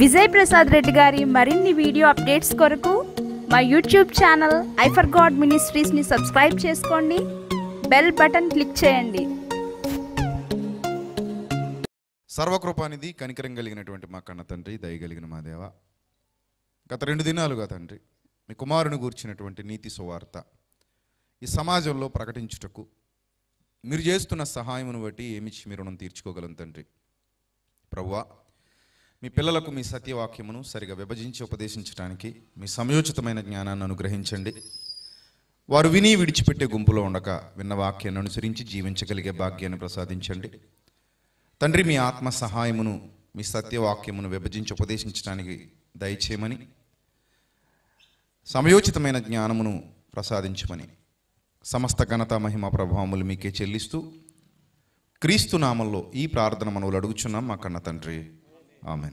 విజయ్ ప్రసాద్ రెడ్డి గారి మరిన్ని video updates కొరకు మా యూట్యూబ్ ఛానల్ ఐఫర్ గాడ్ మినిస్ట్రీస్ని సబ్స్క్రైబ్ చేసుకోండి బెల్ బటన్ క్లిక్ చేయండి సర్వకృపానిధి కనికరం కలిగినటువంటి మా కన్న తండ్రి దయగలిగిన మా దేవ గత రెండు దినాలుగా తండ్రి మీ కుమారుని గూర్చినటువంటి నీతి సువార్త ఈ సమాజంలో ప్రకటించుటకు మీరు చేస్తున్న సహాయమును బట్టి ఏమిచ్చి మీరు రుణం తీర్చుకోగలం తండ్రి ప్రభువా మీ పిల్లలకు మీ సత్యవాక్యమును సరిగా విభజించి ఉపదేశించడానికి మీ సమయోచితమైన జ్ఞానాన్ని అనుగ్రహించండి వారు విని విడిచిపెట్టే గుంపులో ఉండక విన్న వాక్యాన్ని అనుసరించి జీవించగలిగే భాగ్యాన్ని ప్రసాదించండి తండ్రి మీ ఆత్మ సహాయమును మీ సత్యవాక్యమును విభజించి ఉపదేశించడానికి దయచేయమని సమయోచితమైన జ్ఞానమును ప్రసాదించమని సమస్త ఘనత మహిమ ప్రభావములు మీకే చెల్లిస్తూ క్రీస్తు నామంలో ఈ ప్రార్థన మనవులు అడుగుచున్నాం మా కన్న తండ్రి ఆమె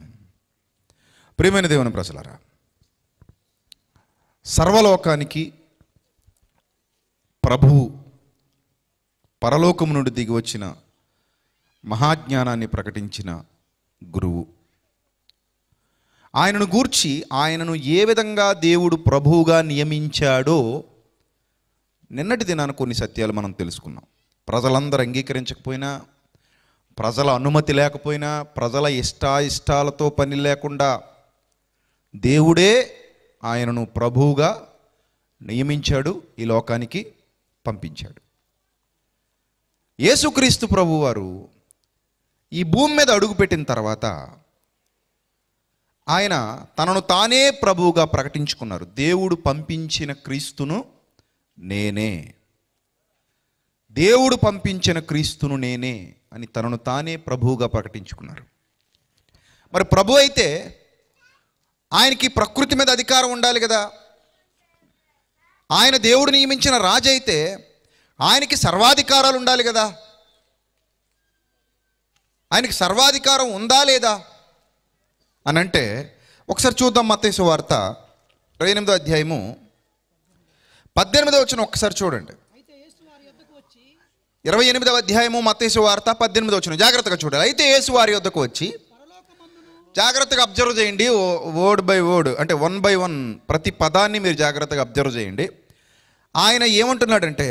ప్రియమైన దేవుని ప్రజలరా సర్వలోకానికి ప్రభువు పరలోకము నుండి దిగి వచ్చిన మహాజ్ఞానాన్ని ప్రకటించిన గురువు ఆయనను గూర్చి ఆయనను ఏ విధంగా దేవుడు ప్రభువుగా నియమించాడో నిన్నటి దినాన్ని కొన్ని సత్యాలు మనం తెలుసుకున్నాం ప్రజలందరూ అంగీకరించకపోయినా ప్రజల అనుమతి లేకపోయినా ప్రజల ఇష్టాయిష్టాలతో పని లేకుండా దేవుడే ఆయనను ప్రభువుగా నియమించాడు ఈ లోకానికి పంపించాడు యేసుక్రీస్తు ప్రభువారు ఈ భూమి మీద అడుగుపెట్టిన తర్వాత ఆయన తనను తానే ప్రభువుగా ప్రకటించుకున్నారు దేవుడు పంపించిన క్రీస్తును నేనే దేవుడు పంపించిన క్రీస్తును నేనే అని తనను తానే ప్రభువుగా ప్రకటించుకున్నారు మరి ప్రభు అయితే ఆయనకి ప్రకృతి మీద అధికారం ఉండాలి కదా ఆయన దేవుడు నియమించిన రాజు అయితే ఆయనకి సర్వాధికారాలు ఉండాలి కదా ఆయనకి సర్వాధికారం ఉందా లేదా అని అంటే ఒకసారి చూద్దాం మతేసు వార్త పద్దెనిమిదో అధ్యాయము పద్దెనిమిదో వచ్చిన ఒకసారి చూడండి ఇరవై ఎనిమిదవ అధ్యాయము మత్స్సు వార్త పద్దెనిమిది వచ్చిన జాగ్రత్తగా చూడాలి అయితే యేసు వారి వద్దకు వచ్చి జాగ్రత్తగా అబ్జర్వ్ చేయండి వర్డ్ బై వర్డ్ అంటే వన్ బై వన్ ప్రతి పదాన్ని మీరు జాగ్రత్తగా అబ్జర్వ్ చేయండి ఆయన ఏమంటున్నాడంటే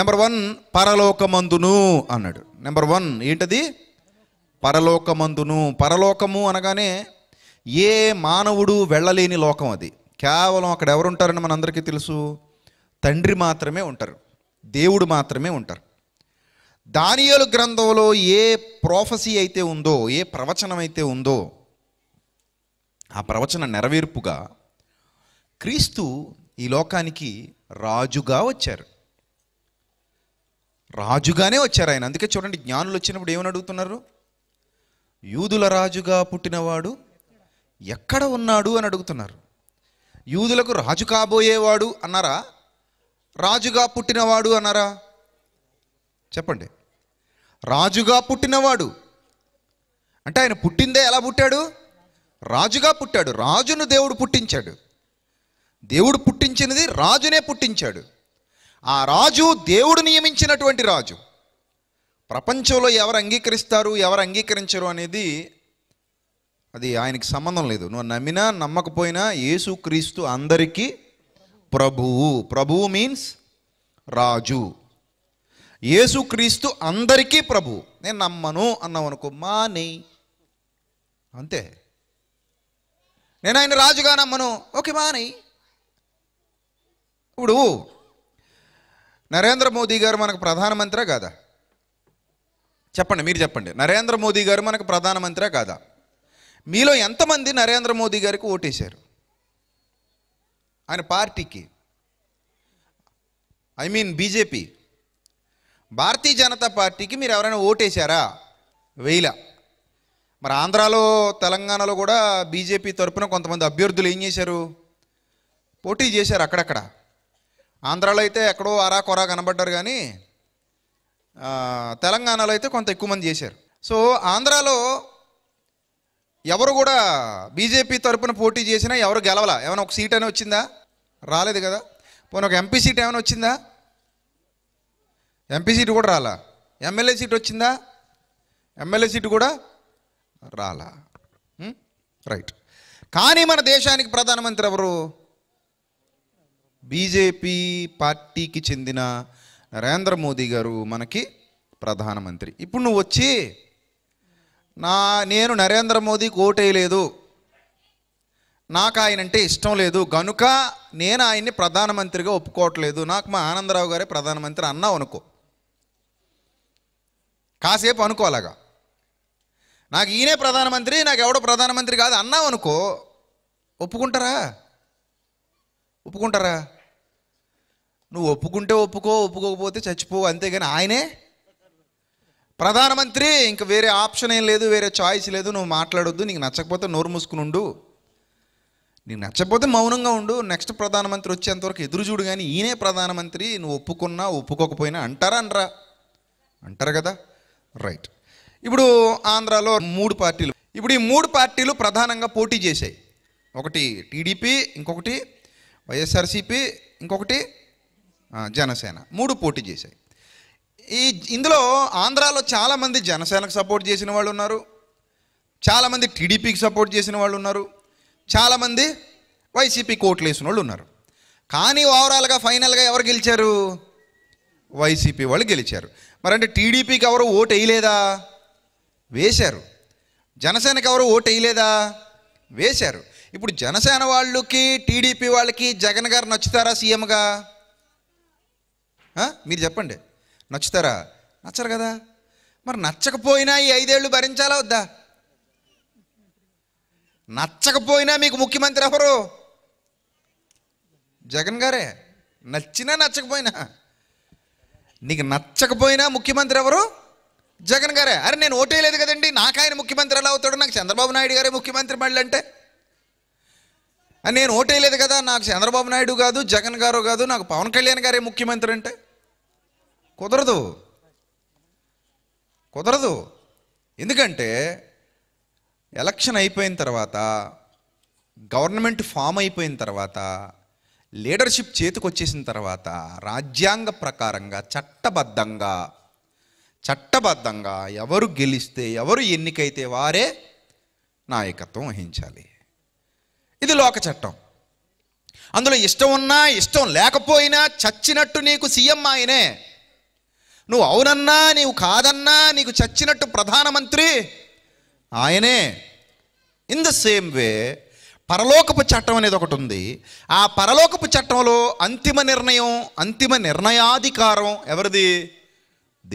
నెంబర్ వన్ పరలోకమందును అన్నాడు నెంబర్ వన్ ఏంటది పరలోకమందును పరలోకము అనగానే ఏ మానవుడు వెళ్ళలేని లోకం అది కేవలం అక్కడ ఎవరుంటారని మనందరికీ తెలుసు తండ్రి మాత్రమే ఉంటారు దేవుడు మాత్రమే ఉంటారు దానియలు గ్రంథంలో ఏ ప్రోఫసీ అయితే ఉందో ఏ ప్రవచనం అయితే ఉందో ఆ ప్రవచన నెరవేర్పుగా క్రీస్తు ఈ లోకానికి రాజుగా వచ్చారు రాజుగానే వచ్చారు ఆయన అందుకే చూడండి జ్ఞానులు వచ్చినప్పుడు ఏమని అడుగుతున్నారు యూదుల రాజుగా పుట్టినవాడు ఎక్కడ ఉన్నాడు అని అడుగుతున్నారు యూదులకు రాజు కాబోయేవాడు అన్నారా రాజుగా పుట్టినవాడు అన్నారా చెప్పండి రాజుగా పుట్టినవాడు అంటే ఆయన పుట్టిందే ఎలా పుట్టాడు రాజుగా పుట్టాడు రాజును దేవుడు పుట్టించాడు దేవుడు పుట్టించినది రాజునే పుట్టించాడు ఆ రాజు దేవుడు నియమించినటువంటి రాజు ప్రపంచంలో ఎవరు అంగీకరిస్తారు ఎవరు అంగీకరించరు అనేది అది ఆయనకి సంబంధం లేదు నువ్వు నమ్మినా నమ్మకపోయినా క్రీస్తు అందరికీ ప్రభువు ప్రభువు మీన్స్ రాజు యేసుక్రీస్తు అందరికీ ప్రభు నేను నమ్మను అన్నావు అనుకో మాని అంతే నేను ఆయన రాజుగా నమ్మను ఓకే మాని ఇప్పుడు నరేంద్ర మోదీ గారు మనకు ప్రధానమంత్రే కాదా చెప్పండి మీరు చెప్పండి నరేంద్ర మోదీ గారు మనకు ప్రధానమంత్రే కాదా మీలో ఎంతమంది నరేంద్ర మోదీ గారికి ఓటేశారు ఆయన పార్టీకి I mean BJP Bharatiya Janata పార్టీకి మీరు ఎవరైనా ఓటేశారా వేయిల మరి ఆంధ్రాలో తెలంగాణలో కూడా బీజేపీ తరపున కొంతమంది అభ్యర్థులు ఏం చేశారు పోటీ చేశారు అక్కడక్కడ ఆంధ్రాలో అయితే ఎక్కడో అరా కొరా కనబడ్డారు కానీ తెలంగాణలో అయితే కొంత ఎక్కువ మంది చేశారు సో ఆంధ్రాలో ఎవరు కూడా బీజేపీ తరపున పోటీ చేసినా ఎవరు గెలవలా ఏమైనా ఒక సీట్ అని వచ్చిందా రాలేదు కదా పోనీ ఒక ఎంపీ సీట్ ఏమైనా వచ్చిందా ఎంపీ సీట్ కూడా రాలా ఎమ్మెల్యే సీట్ వచ్చిందా ఎమ్మెల్యే సీటు కూడా రాలా రైట్ hmm? కానీ మన దేశానికి ప్రధానమంత్రి ఎవరు బీజేపీ పార్టీకి చెందిన నరేంద్ర మోదీ గారు మనకి ప్రధానమంత్రి ఇప్పుడు నువ్వు వచ్చి నా నేను నరేంద్ర మోదీకి ఓటేయలేదు నాకు ఆయనంటే ఇష్టం లేదు గనుక నేను ఆయన్ని ప్రధానమంత్రిగా ఒప్పుకోవట్లేదు నాకు మా ఆనందరావు గారే ప్రధానమంత్రి అన్నావు అనుకో కాసేపు అనుకో అలాగా నాకు ఈయనే ప్రధానమంత్రి నాకు ఎవడో ప్రధానమంత్రి కాదు అన్నావు అనుకో ఒప్పుకుంటారా ఒప్పుకుంటారా నువ్వు ఒప్పుకుంటే ఒప్పుకో ఒప్పుకోకపోతే చచ్చిపోవు అంతేగాని ఆయనే ప్రధానమంత్రి ఇంక వేరే ఆప్షన్ ఏం లేదు వేరే చాయిస్ లేదు నువ్వు మాట్లాడొద్దు నీకు నచ్చకపోతే నోరు మూసుకుని ఉండు నీకు నచ్చకపోతే మౌనంగా ఉండు నెక్స్ట్ ప్రధానమంత్రి వచ్చేంతవరకు ఎదురు చూడు కానీ ఈయనే ప్రధానమంత్రి నువ్వు ఒప్పుకున్నా ఒప్పుకోకపోయినా అంటారా అనరా అంటారు కదా రైట్ ఇప్పుడు ఆంధ్రాలో మూడు పార్టీలు ఇప్పుడు ఈ మూడు పార్టీలు ప్రధానంగా పోటీ చేశాయి ఒకటి టీడీపీ ఇంకొకటి వైఎస్ఆర్సీపీ ఇంకొకటి జనసేన మూడు పోటీ చేశాయి ఈ ఇందులో ఆంధ్రాలో చాలామంది జనసేనకు సపోర్ట్ చేసిన వాళ్ళు ఉన్నారు చాలామంది టీడీపీకి సపోర్ట్ చేసిన వాళ్ళు ఉన్నారు చాలామంది వైసీపీ కోట్లు వేసిన వాళ్ళు ఉన్నారు కానీ ఓవరాల్గా ఫైనల్గా ఎవరు గెలిచారు వైసీపీ వాళ్ళు గెలిచారు మరంటే టీడీపీకి ఎవరు ఓటు వేయలేదా వేశారు జనసేనకి ఎవరు ఓటు వేయలేదా వేశారు ఇప్పుడు జనసేన వాళ్ళకి టీడీపీ వాళ్ళకి జగన్ గారు నచ్చుతారా సీఎంగా మీరు చెప్పండి నచ్చుతారా నచ్చరు కదా మరి నచ్చకపోయినా ఈ ఐదేళ్ళు భరించాలా వద్దా నచ్చకపోయినా మీకు ముఖ్యమంత్రి ఎవరు జగన్ గారే నచ్చినా నచ్చకపోయినా నీకు నచ్చకపోయినా ముఖ్యమంత్రి ఎవరు జగన్ గారే అరే నేను ఓటేయలేదు కదండి నాకు ఆయన ముఖ్యమంత్రి ఎలా అవుతాడు నాకు చంద్రబాబు నాయుడు గారే ముఖ్యమంత్రి మళ్ళీ అంటే నేను ఓటేయలేదు కదా నాకు చంద్రబాబు నాయుడు కాదు జగన్ గారు కాదు నాకు పవన్ కళ్యాణ్ గారే ముఖ్యమంత్రి అంటే కుదరదు కుదరదు ఎందుకంటే ఎలక్షన్ అయిపోయిన తర్వాత గవర్నమెంట్ ఫామ్ అయిపోయిన తర్వాత లీడర్షిప్ చేతికొచ్చేసిన తర్వాత రాజ్యాంగ ప్రకారంగా చట్టబద్ధంగా చట్టబద్ధంగా ఎవరు గెలిస్తే ఎవరు ఎన్నికైతే వారే నాయకత్వం వహించాలి ఇది లోక చట్టం అందులో ఇష్టం ఉన్నా ఇష్టం లేకపోయినా చచ్చినట్టు నీకు సీఎం ఆయనే నువ్వు అవునన్నా నీవు కాదన్నా నీకు చచ్చినట్టు ప్రధానమంత్రి ఆయనే ఇన్ ద సేమ్ వే పరలోకపు చట్టం అనేది ఒకటి ఉంది ఆ పరలోకపు చట్టంలో అంతిమ నిర్ణయం అంతిమ నిర్ణయాధికారం ఎవరిది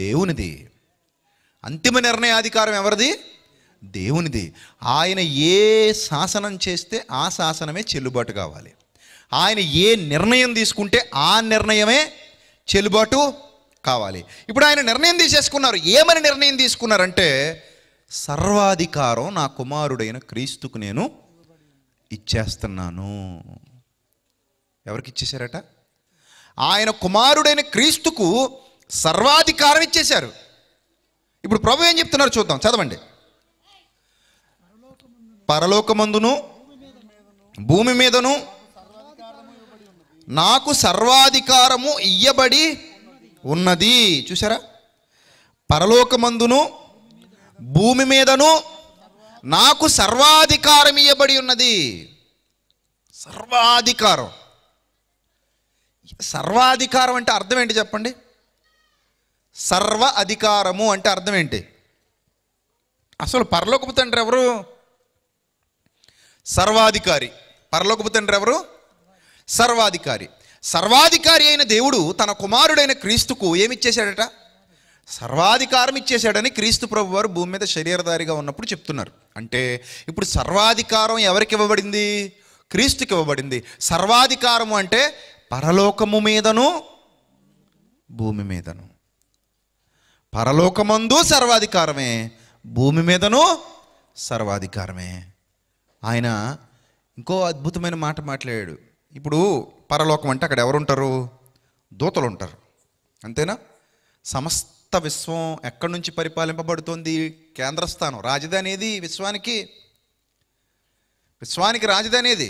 దేవునిది అంతిమ నిర్ణయాధికారం ఎవరిది దేవునిది ఆయన ఏ శాసనం చేస్తే ఆ శాసనమే చెల్లుబాటు కావాలి ఆయన ఏ నిర్ణయం తీసుకుంటే ఆ నిర్ణయమే చెల్లుబాటు కావాలి ఇప్పుడు ఆయన నిర్ణయం తీసేసుకున్నారు ఏమని నిర్ణయం తీసుకున్నారంటే సర్వాధికారం నా కుమారుడైన క్రీస్తుకు నేను ఇచ్చేస్తున్నాను ఎవరికి ఇచ్చేశారట ఆయన కుమారుడైన క్రీస్తుకు సర్వాధికారం ఇచ్చేశారు ఇప్పుడు ప్రభు ఏం చెప్తున్నారు చూద్దాం చదవండి పరలోకమందును భూమి మీదను నాకు సర్వాధికారము ఇయ్యబడి ఉన్నది చూసారా పరలోకమందును భూమి మీదను నాకు సర్వాధికారం ఇవ్వబడి ఉన్నది సర్వాధికారం సర్వాధికారం అంటే అర్థం ఏంటి చెప్పండి సర్వ అధికారము అంటే అర్థం ఏంటి అసలు పరలోకపు తండ్రి ఎవరు సర్వాధికారి పరలోకపు తండ్రి ఎవరు సర్వాధికారి సర్వాధికారి అయిన దేవుడు తన కుమారుడైన క్రీస్తుకు ఏమిచ్చేశాడట సర్వాధికారం ఇచ్చేశాడని క్రీస్తు ప్రభు వారు భూమి మీద శరీరధారిగా ఉన్నప్పుడు చెప్తున్నారు అంటే ఇప్పుడు సర్వాధికారం ఎవరికి ఇవ్వబడింది క్రీస్తుకి ఇవ్వబడింది సర్వాధికారము అంటే పరలోకము మీదను భూమి మీదను పరలోకమందు సర్వాధికారమే భూమి మీదను సర్వాధికారమే ఆయన ఇంకో అద్భుతమైన మాట మాట్లాడాడు ఇప్పుడు పరలోకం అంటే అక్కడ ఎవరుంటారు దూతలు ఉంటారు అంతేనా సమస్త మొత్తం విశ్వం ఎక్కడి నుంచి పరిపాలింపబడుతుంది కేంద్రస్థానం రాజధాని ఏది విశ్వానికి విశ్వానికి రాజధాని ఏది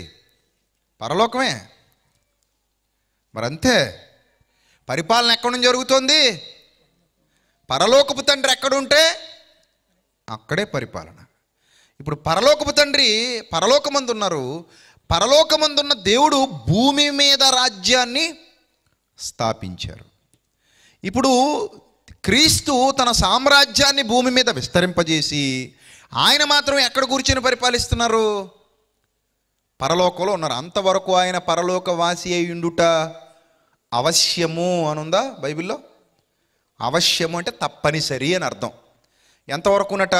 పరలోకమే మరంతే పరిపాలన ఎక్కడి నుంచి జరుగుతుంది పరలోకపు తండ్రి ఎక్కడుంటే అక్కడే పరిపాలన ఇప్పుడు పరలోకపు తండ్రి పరలోకమందు ఉన్నారు పరలోకమందున్న దేవుడు భూమి మీద రాజ్యాన్ని స్థాపించారు ఇప్పుడు క్రీస్తు తన సామ్రాజ్యాన్ని భూమి మీద విస్తరింపజేసి ఆయన మాత్రం ఎక్కడ కూర్చొని పరిపాలిస్తున్నారు పరలోకంలో ఉన్నారు అంతవరకు ఆయన పరలోకవాసి అయ్యుండుట ఉండుట అవశ్యము అనుందా బైబిల్లో అవశ్యము అంటే తప్పనిసరి అని అర్థం ఎంతవరకు ఉన్నట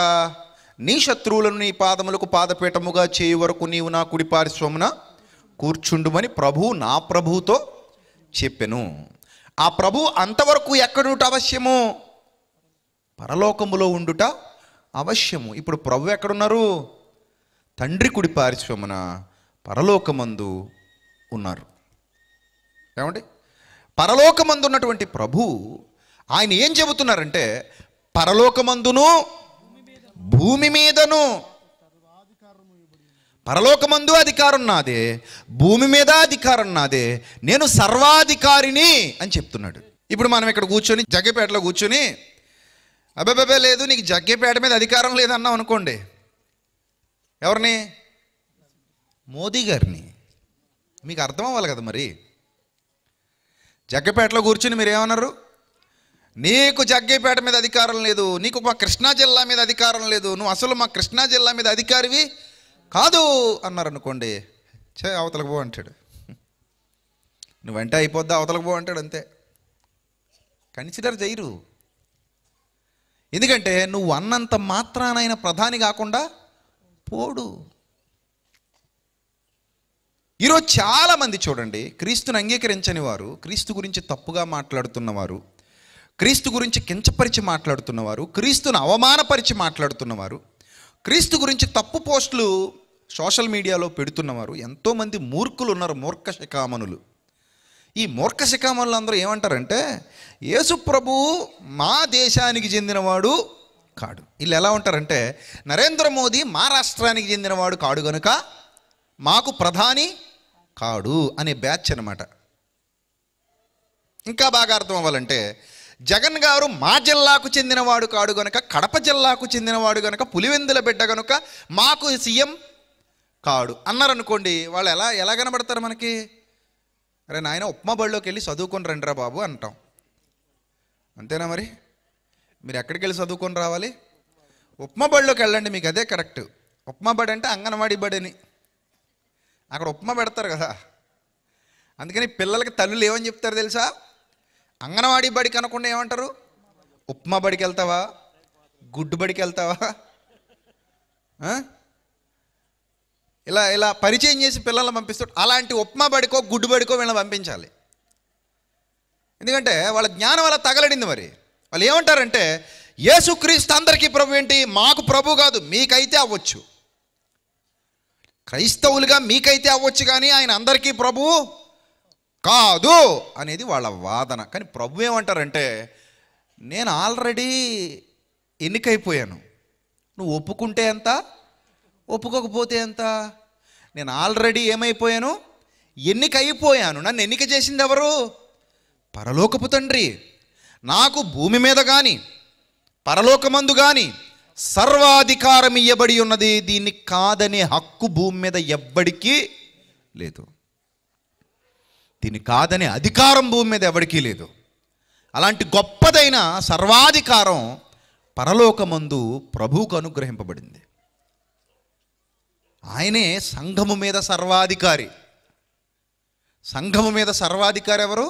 నీ శత్రువులను నీ పాదములకు పాదపీఠముగా చేయి వరకు నీవు నా కుడి పారిశ్వమున కూర్చుండుమని ప్రభు నా ప్రభుతో చెప్పెను ఆ ప్రభు అంతవరకు ఎక్కడుట అవశ్యము పరలోకములో ఉండుట అవశ్యము ఇప్పుడు ప్రభు ఎక్కడున్నారు తండ్రి కుడి పారిశ్రమన పరలోకమందు ఉన్నారు ఏమండి పరలోకమందు ఉన్నటువంటి ప్రభు ఆయన ఏం చెబుతున్నారంటే పరలోకమందును భూమి మీదను పరలోకమందు అధికారం నాదే భూమి మీద అధికారం నాదే నేను సర్వాధికారిని అని చెప్తున్నాడు ఇప్పుడు మనం ఇక్కడ కూర్చొని జగ్గపేటలో కూర్చొని అబ్బాబే లేదు నీకు జగ్గపేట మీద అధికారం లేదన్నాం అనుకోండి ఎవరిని మోదీ గారిని మీకు అర్థం అవ్వాలి కదా మరి జగ్గపేటలో కూర్చొని మీరు ఏమన్నారు నీకు జగ్గేపేట మీద అధికారం లేదు నీకు మా కృష్ణా జిల్లా మీద అధికారం లేదు నువ్వు అసలు మా కృష్ణా జిల్లా మీద అధికారివి కాదు అన్నారు అనుకోండి చే అవతలకు పో అంటాడు వెంట అయిపోద్దా అవతలకు పో అంటాడు అంతే కన్సిడర్ చేయరు ఎందుకంటే నువ్వు అన్నంత మాత్రానైన ప్రధాని కాకుండా పోడు ఈరోజు చాలామంది చూడండి క్రీస్తుని అంగీకరించని వారు క్రీస్తు గురించి తప్పుగా మాట్లాడుతున్నవారు క్రీస్తు గురించి కించపరిచి మాట్లాడుతున్నవారు క్రీస్తును అవమానపరిచి మాట్లాడుతున్నవారు క్రీస్తు గురించి తప్పు పోస్టులు సోషల్ మీడియాలో పెడుతున్నవారు ఎంతోమంది మూర్ఖులు ఉన్నారు మూర్ఖ శిఖామనులు ఈ మూర్ఖ శిఖామనులు అందరూ ఏమంటారంటే యేసు ప్రభు మా దేశానికి చెందినవాడు కాడు వీళ్ళు ఎలా ఉంటారంటే నరేంద్ర మోదీ మా రాష్ట్రానికి చెందినవాడు కాడు కనుక మాకు ప్రధాని కాడు అనే బ్యాచ్ అనమాట ఇంకా బాగా అర్థం అవ్వాలంటే జగన్ గారు మా జిల్లాకు చెందినవాడు కాడు గనుక కడప జిల్లాకు చెందినవాడు గనుక పులివెందుల బిడ్డ గనుక మాకు సీఎం కాడు అన్నారనుకోండి వాళ్ళు ఎలా ఎలా కనబడతారు మనకి అరే నాయన ఉప్మా బడిలోకి వెళ్ళి చదువుకొని రండిరా బాబు అంటాం అంతేనా మరి మీరు ఎక్కడికి వెళ్ళి చదువుకొని రావాలి ఉప్మా బడిలోకి వెళ్ళండి మీకు అదే కరెక్ట్ ఉప్మా బడి అంటే అంగన్వాడీ బడి అని అక్కడ ఉప్మా పెడతారు కదా అందుకని పిల్లలకి తల్లులు ఏమని చెప్తారు తెలుసా అంగన్వాడీ బడికి అనకుండా ఏమంటారు ఉప్మా బడికి వెళ్తావా గుడ్డు బడికి వెళ్తావా ఇలా ఇలా పరిచయం చేసి పిల్లల్ని పంపిస్తాడు అలాంటి ఉప్మా బడికో గుడ్డు బడికో వీళ్ళని పంపించాలి ఎందుకంటే వాళ్ళ జ్ఞానం అలా తగలడింది మరి వాళ్ళు ఏమంటారంటే యేసుక్రీస్తు అందరికీ ప్రభు ఏంటి మాకు ప్రభు కాదు మీకైతే అవ్వచ్చు క్రైస్తవులుగా మీకైతే అవ్వచ్చు కానీ ఆయన అందరికీ ప్రభు కాదు అనేది వాళ్ళ వాదన కానీ ప్రభు ఏమంటారంటే నేను ఆల్రెడీ ఎన్నికైపోయాను నువ్వు ఒప్పుకుంటే ఎంత ఒప్పుకోకపోతే ఎంత నేను ఆల్రెడీ ఏమైపోయాను ఎన్నిక అయిపోయాను నన్ను ఎన్నిక చేసింది ఎవరు పరలోకపు తండ్రి నాకు భూమి మీద కానీ పరలోకమందు కానీ సర్వాధికారం ఇవ్వబడి ఉన్నది దీన్ని కాదనే హక్కు భూమి మీద ఎవ్వడికీ లేదు దీన్ని కాదనే అధికారం భూమి మీద ఎవరికీ లేదు అలాంటి గొప్పదైన సర్వాధికారం పరలోకమందు ప్రభువుకు అనుగ్రహింపబడింది ఆయనే సంఘము మీద సర్వాధికారి సంఘము మీద సర్వాధికారి ఎవరు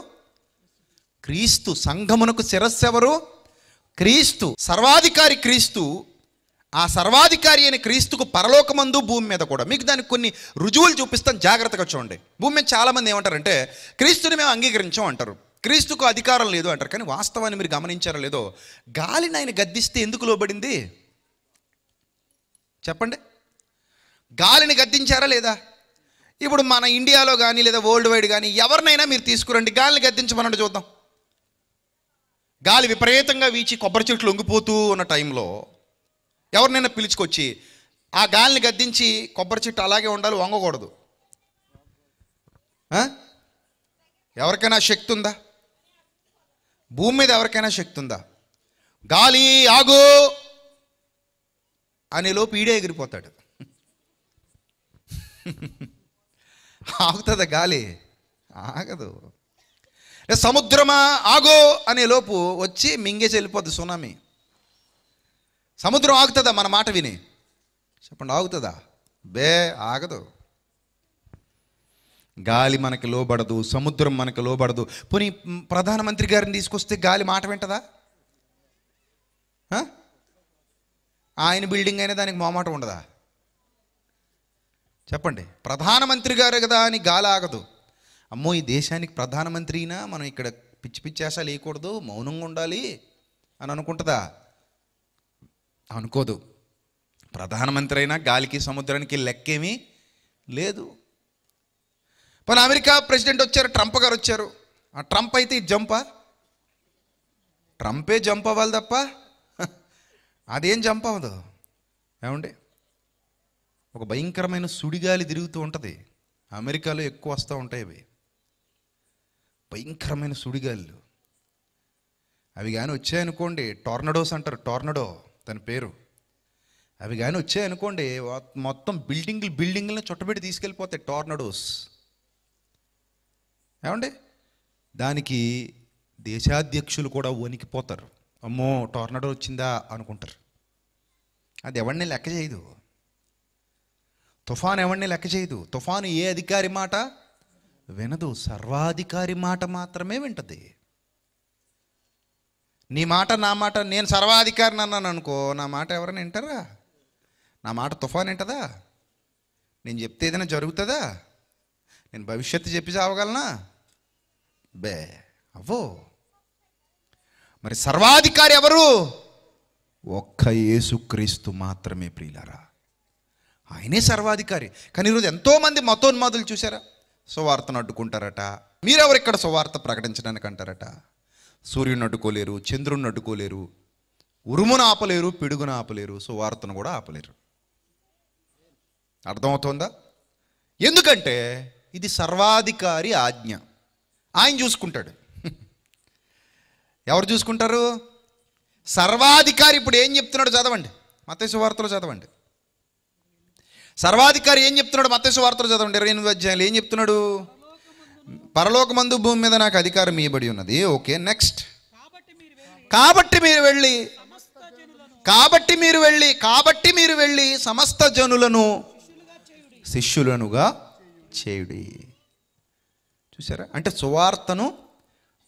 క్రీస్తు సంఘమునకు శిరస్సు ఎవరు క్రీస్తు సర్వాధికారి క్రీస్తు ఆ సర్వాధికారి అయిన క్రీస్తుకు పరలోకమందు భూమి మీద కూడా మీకు దానికి కొన్ని రుజువులు చూపిస్తాను జాగ్రత్తగా చూడండి భూమి మీద చాలామంది ఏమంటారంటే క్రీస్తుని మేము అంగీకరించాం అంటారు క్రీస్తుకు అధికారం లేదు అంటారు కానీ వాస్తవాన్ని మీరు గమనించారో లేదో గాలిని ఆయన గద్దిస్తే ఎందుకు లోబడింది చెప్పండి గాలిని గద్దించారా లేదా ఇప్పుడు మన ఇండియాలో కానీ లేదా వరల్డ్ వైడ్ కానీ ఎవరినైనా మీరు తీసుకురండి గాలిని గద్దించమన్నట్టు చూద్దాం గాలి విపరీతంగా వీచి కొబ్బరి చెట్లు లొంగిపోతూ ఉన్న టైంలో ఎవరినైనా పిలుచుకొచ్చి ఆ గాలిని గద్దించి కొబ్బరి చెట్టు అలాగే ఉండాలి వంగకూడదు ఎవరికైనా శక్తి ఉందా భూమి మీద ఎవరికైనా శక్తి ఉందా గాలి ఆగు అనేలోపు ఈడే ఎగిరిపోతాడు ఆగుతుందా గాలి ఆగదు సముద్రమా ఆగో అనే లోపు వచ్చి మింగేసి వెళ్ళిపోద్ది సునామి సముద్రం ఆగుతుందా మన మాట విని చెప్పండి ఆగుతుందా బే ఆగదు గాలి మనకి లోబడదు సముద్రం మనకి లోబడదు పోనీ ప్రధానమంత్రి గారిని తీసుకొస్తే గాలి మాట వింటదా ఆయన బిల్డింగ్ అయినా దానికి మొహమాట ఉండదా చెప్పండి ప్రధానమంత్రి గారు కదా అని గాలి ఆగదు అమ్మో ఈ దేశానికి ప్రధానమంత్రినా మనం ఇక్కడ పిచ్చి పిచ్చేసాలు వేయకూడదు మౌనంగా ఉండాలి అని అనుకుంటుందా అనుకోదు ప్రధానమంత్రి అయినా గాలికి సముద్రానికి లెక్కేమీ లేదు మన అమెరికా ప్రెసిడెంట్ వచ్చారు ట్రంప్ గారు వచ్చారు ఆ ట్రంప్ అయితే ఇది జంపా ట్రంపే జంప్ అవ్వాలి తప్ప అదేం జంప్ అవ్వదు ఏమండి ఒక భయంకరమైన సుడిగాలి తిరుగుతూ ఉంటుంది అమెరికాలో ఎక్కువ వస్తూ ఉంటాయి అవి భయంకరమైన సుడిగాలు అవి కానీ వచ్చాయనుకోండి టోర్నడోస్ అంటారు టోర్నడో తన పేరు అవి కానీ వచ్చాయనుకోండి మొత్తం బిల్డింగ్లు బిల్డింగ్లను చుట్టబెట్టి తీసుకెళ్ళిపోతాయి టోర్నడోస్ ఏమండి దానికి దేశాధ్యక్షులు కూడా వణికిపోతారు అమ్మో టోర్నడో వచ్చిందా అనుకుంటారు అది ఎవరిని లెక్క చేయదు తుఫాన్ ఎవరిని లెక్క చేయదు తుఫాను ఏ అధికారి మాట వినదు సర్వాధికారి మాట మాత్రమే వింటది నీ మాట నా మాట నేను సర్వాధికారిని అన్నాను అనుకో నా మాట ఎవరైనా వింటారా నా మాట తుఫాన్ వింటదా నేను చెప్తే ఏదైనా జరుగుతుందా నేను భవిష్యత్తు చెప్పి చావగలనా బే అవ్వో మరి సర్వాధికారి ఎవరు ఒక్క యేసుక్రీస్తు మాత్రమే ప్రియులరా ఆయనే సర్వాధికారి కానీ ఈరోజు ఎంతోమంది మతోన్మాదులు చూసారా సువార్తను అడ్డుకుంటారట మీరెవరు ఇక్కడ సువార్త ప్రకటించడానికి అంటారట సూర్యుని అడ్డుకోలేరు చంద్రుని అడ్డుకోలేరు ఉరుమును ఆపలేరు పిడుగును ఆపలేరు సువార్తను కూడా ఆపలేరు అర్థమవుతోందా ఎందుకంటే ఇది సర్వాధికారి ఆజ్ఞ ఆయన చూసుకుంటాడు ఎవరు చూసుకుంటారు సర్వాధికారి ఇప్పుడు ఏం చెప్తున్నాడు చదవండి మత సువార్తలో చదవండి సర్వాధికారి ఏం చెప్తున్నాడు మత్స్సు వార్తలు చదవండి ఇరవై ఎనిమిది అధ్యాయులు ఏం చెప్తున్నాడు పరలోకమందు భూమి మీద నాకు అధికారం ఇవ్వబడి ఉన్నది ఓకే నెక్స్ట్ కాబట్టి మీరు వెళ్ళి కాబట్టి మీరు వెళ్ళి కాబట్టి మీరు వెళ్ళి సమస్త జనులను శిష్యులనుగా చేయుడి చూసారా అంటే సువార్తను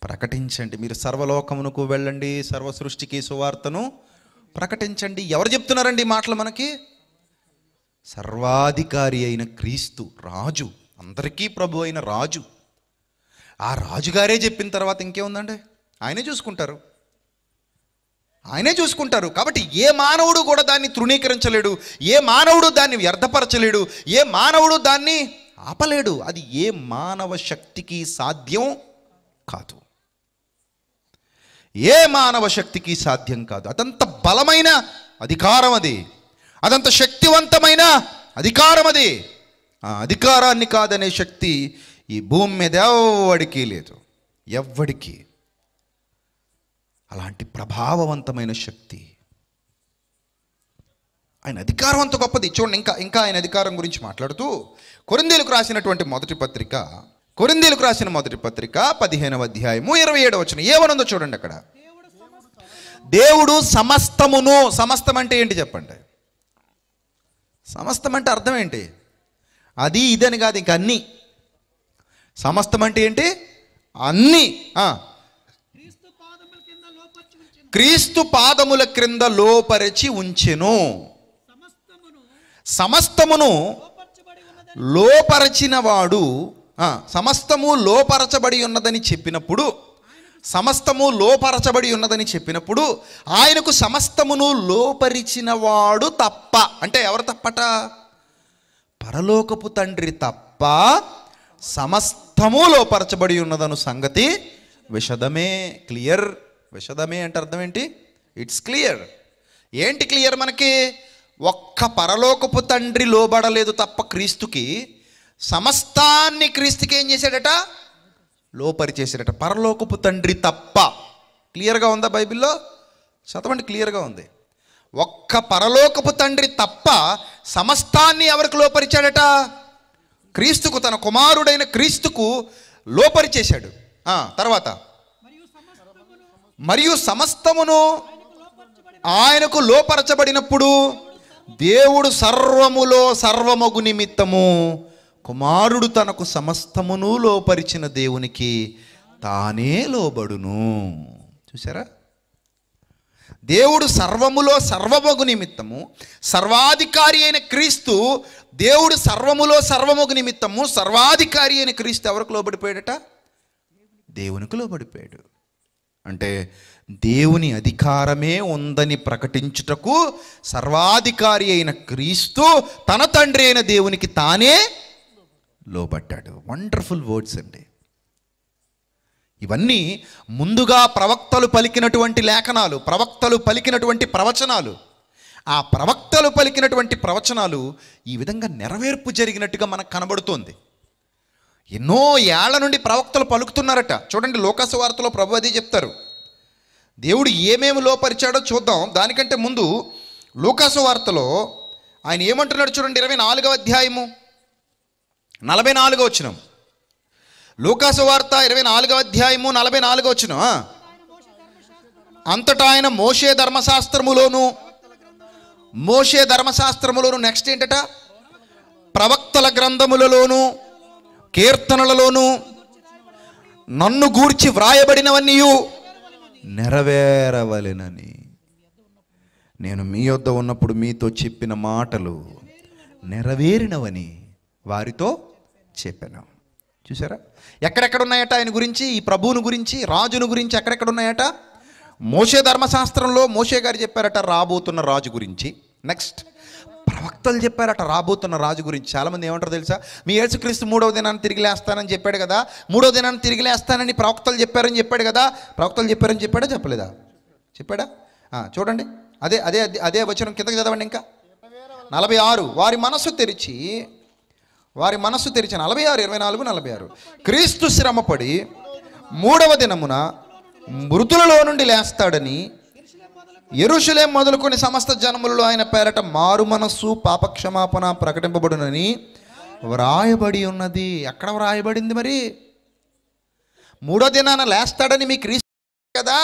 ప్రకటించండి మీరు సర్వలోకమునకు వెళ్ళండి సర్వ సృష్టికి సువార్తను ప్రకటించండి ఎవరు చెప్తున్నారండి మాటలు మనకి సర్వాధికారి అయిన క్రీస్తు రాజు అందరికీ ప్రభు అయిన రాజు ఆ రాజుగారే చెప్పిన తర్వాత ఇంకేముందండి ఆయనే చూసుకుంటారు ఆయనే చూసుకుంటారు కాబట్టి ఏ మానవుడు కూడా దాన్ని తృణీకరించలేడు ఏ మానవుడు దాన్ని వ్యర్థపరచలేడు ఏ మానవుడు దాన్ని ఆపలేడు అది ఏ మానవ శక్తికి సాధ్యం కాదు ఏ మానవ శక్తికి సాధ్యం కాదు అదంత బలమైన అధికారం అది అదంత శక్తివంతమైన అధికారం అది ఆ అధికారాన్ని కాదనే శక్తి ఈ భూమి మీద ఎవడికి లేదు ఎవ్వడికీ అలాంటి ప్రభావవంతమైన శక్తి ఆయన అధికారం అంత గొప్పది చూడండి ఇంకా ఇంకా ఆయన అధికారం గురించి మాట్లాడుతూ కొరిందేలకు రాసినటువంటి మొదటి పత్రిక కొరిందేలకు రాసిన మొదటి పత్రిక పదిహేనవ అధ్యాయము ఇరవై ఏడవ వచ్చిన ఏమనుందో చూడండి అక్కడ దేవుడు సమస్తమును సమస్తం అంటే ఏంటి చెప్పండి సమస్తం అంటే అర్థం ఏంటి అది ఇదని కాదు ఇంక అన్నీ సమస్తం అంటే ఏంటి అన్నీ క్రీస్తు పాదముల క్రింద లోపరిచి ఉంచెను సమస్తమును లోపరచినవాడు సమస్తము లోపరచబడి ఉన్నదని చెప్పినప్పుడు సమస్తము లోపరచబడి ఉన్నదని చెప్పినప్పుడు ఆయనకు సమస్తమును లోపరిచినవాడు తప్ప అంటే ఎవరు తప్పట పరలోకపు తండ్రి తప్ప సమస్తము లోపరచబడి ఉన్నదను సంగతి విషదమే క్లియర్ విషదమే అంటే అర్థం ఏంటి ఇట్స్ క్లియర్ ఏంటి క్లియర్ మనకి ఒక్క పరలోకపు తండ్రి లోబడలేదు తప్ప క్రీస్తుకి సమస్తాన్ని క్రీస్తుకి ఏం చేశాడట లోపరిచేశారట పరలోకపు తండ్రి తప్ప క్లియర్గా ఉందా బైబిల్లో చదవండి క్లియర్గా ఉంది ఒక్క పరలోకపు తండ్రి తప్ప సమస్తాన్ని ఎవరికి లోపరిచాడట క్రీస్తుకు తన కుమారుడైన క్రీస్తుకు లోపరిచేశాడు తర్వాత మరియు సమస్తమును ఆయనకు లోపరచబడినప్పుడు దేవుడు సర్వములో సర్వమగు నిమిత్తము కుమారుడు తనకు సమస్తమును లోపరిచిన దేవునికి తానే లోబడును చూసారా దేవుడు సర్వములో సర్వమగు నిమిత్తము సర్వాధికారి అయిన క్రీస్తు దేవుడు సర్వములో సర్వమగు నిమిత్తము సర్వాధికారి అయిన క్రీస్తు ఎవరికి లోబడిపోయాడట దేవునికి లోబడిపోయాడు అంటే దేవుని అధికారమే ఉందని ప్రకటించుటకు సర్వాధికారి అయిన క్రీస్తు తన తండ్రి అయిన దేవునికి తానే లోబడ్డాడు వండర్ఫుల్ వర్డ్స్ అండి ఇవన్నీ ముందుగా ప్రవక్తలు పలికినటువంటి లేఖనాలు ప్రవక్తలు పలికినటువంటి ప్రవచనాలు ఆ ప్రవక్తలు పలికినటువంటి ప్రవచనాలు ఈ విధంగా నెరవేర్పు జరిగినట్టుగా మనకు కనబడుతోంది ఎన్నో ఏళ్ల నుండి ప్రవక్తలు పలుకుతున్నారట చూడండి లోకాసు వార్తలో ప్రభు అదే చెప్తారు దేవుడు ఏమేమి లోపరిచాడో చూద్దాం దానికంటే ముందు లోకాసు వార్తలో ఆయన ఏమంటున్నాడు చూడండి ఇరవై నాలుగవ అధ్యాయము నలభై నాలుగో వచ్చిన లూకాసు వార్త ఇరవై నాలుగో అధ్యాయము నలభై నాలుగో వచ్చిన అంతటా ఆయన మోషే ధర్మశాస్త్రములోను మోషే ధర్మశాస్త్రములోను నెక్స్ట్ ఏంటట ప్రవక్తల గ్రంథములలోను కీర్తనలలోను నన్ను గూర్చి వ్రాయబడినవన్నీ నెరవేరవలెనని నేను మీ వద్ద ఉన్నప్పుడు మీతో చెప్పిన మాటలు నెరవేరినవని వారితో చెప్పాను చూసారా ఎక్కడెక్కడ ఉన్నాయట ఆయన గురించి ఈ ప్రభువుని గురించి రాజును గురించి ఎక్కడెక్కడ ఉన్నాయట మోసే ధర్మశాస్త్రంలో మోసే గారు చెప్పారట రాబోతున్న రాజు గురించి నెక్స్ట్ ప్రవక్తలు చెప్పారట రాబోతున్న రాజు గురించి చాలామంది ఏమంటారు తెలుసా మీ క్రీస్తు మూడవ దినాన్ని తిరిగి లేస్తానని చెప్పాడు కదా మూడో దినాన్ని తిరిగి లేస్తానని ప్రవక్తలు చెప్పారని చెప్పాడు కదా ప్రవక్తలు చెప్పారని చెప్పాడా చెప్పలేదా చెప్పాడా చూడండి అదే అదే అదే వచనం కిందకి చదవండి ఇంకా నలభై ఆరు వారి మనస్సు తెరిచి వారి మనస్సు తెరిచిన నలభై ఆరు ఇరవై నాలుగు నలభై ఆరు క్రీస్తు శ్రమపడి మూడవ దినమున మృతులలో నుండి లేస్తాడని ఎరుషులేం మొదలుకొని సమస్త జనములలో ఆయన పేరట మారు మనస్సు పాపక్షమాపణ ప్రకటింపబడునని వ్రాయబడి ఉన్నది ఎక్కడ వ్రాయబడింది మరి మూడో దినాన లేస్తాడని మీ క్రీస్తు కదా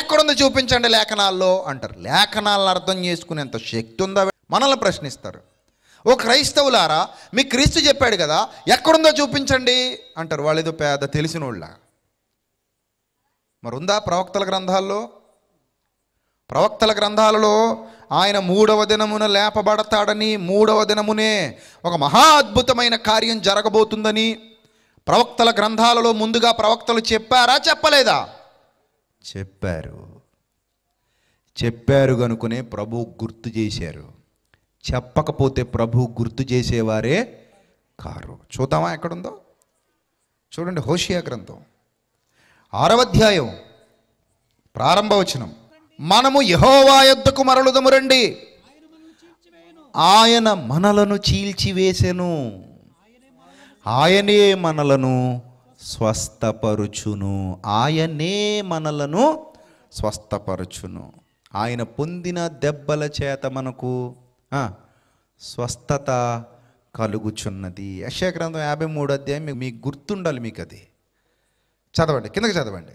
ఎక్కడుంది చూపించండి లేఖనాల్లో అంటారు లేఖనాలను అర్థం చేసుకునేంత శక్తి ఉందా మనల్ని ప్రశ్నిస్తారు ఓ క్రైస్తవులారా మీ క్రీస్తు చెప్పాడు కదా ఎక్కడుందో చూపించండి అంటారు వాళ్ళేదో పేద తెలిసిన వాళ్ళ మరి ఉందా ప్రవక్తల గ్రంథాల్లో ప్రవక్తల గ్రంథాలలో ఆయన మూడవ దినమున లేపబడతాడని మూడవ దినమునే ఒక మహా అద్భుతమైన కార్యం జరగబోతుందని ప్రవక్తల గ్రంథాలలో ముందుగా ప్రవక్తలు చెప్పారా చెప్పలేదా చెప్పారు చెప్పారు కనుకునే ప్రభు గుర్తు చేశారు చెప్పకపోతే ప్రభు గుర్తు చేసేవారే కారు చూద్దామా ఎక్కడుందో చూడండి హోషియా గ్రంథం ఆరవ అధ్యాయం ప్రారంభ వచనం మనము యహోవా యుద్ధకు మరలుదము రండి ఆయన మనలను చీల్చివేసెను ఆయనే మనలను స్వస్థపరుచును ఆయనే మనలను స్వస్థపరుచును ఆయన పొందిన దెబ్బల చేత మనకు స్వస్థత కలుగుచున్నది గ్రంథం యాభై మూడు అధ్యాయం మీకు గుర్తుండాలి మీకు అది చదవండి కిందకి చదవండి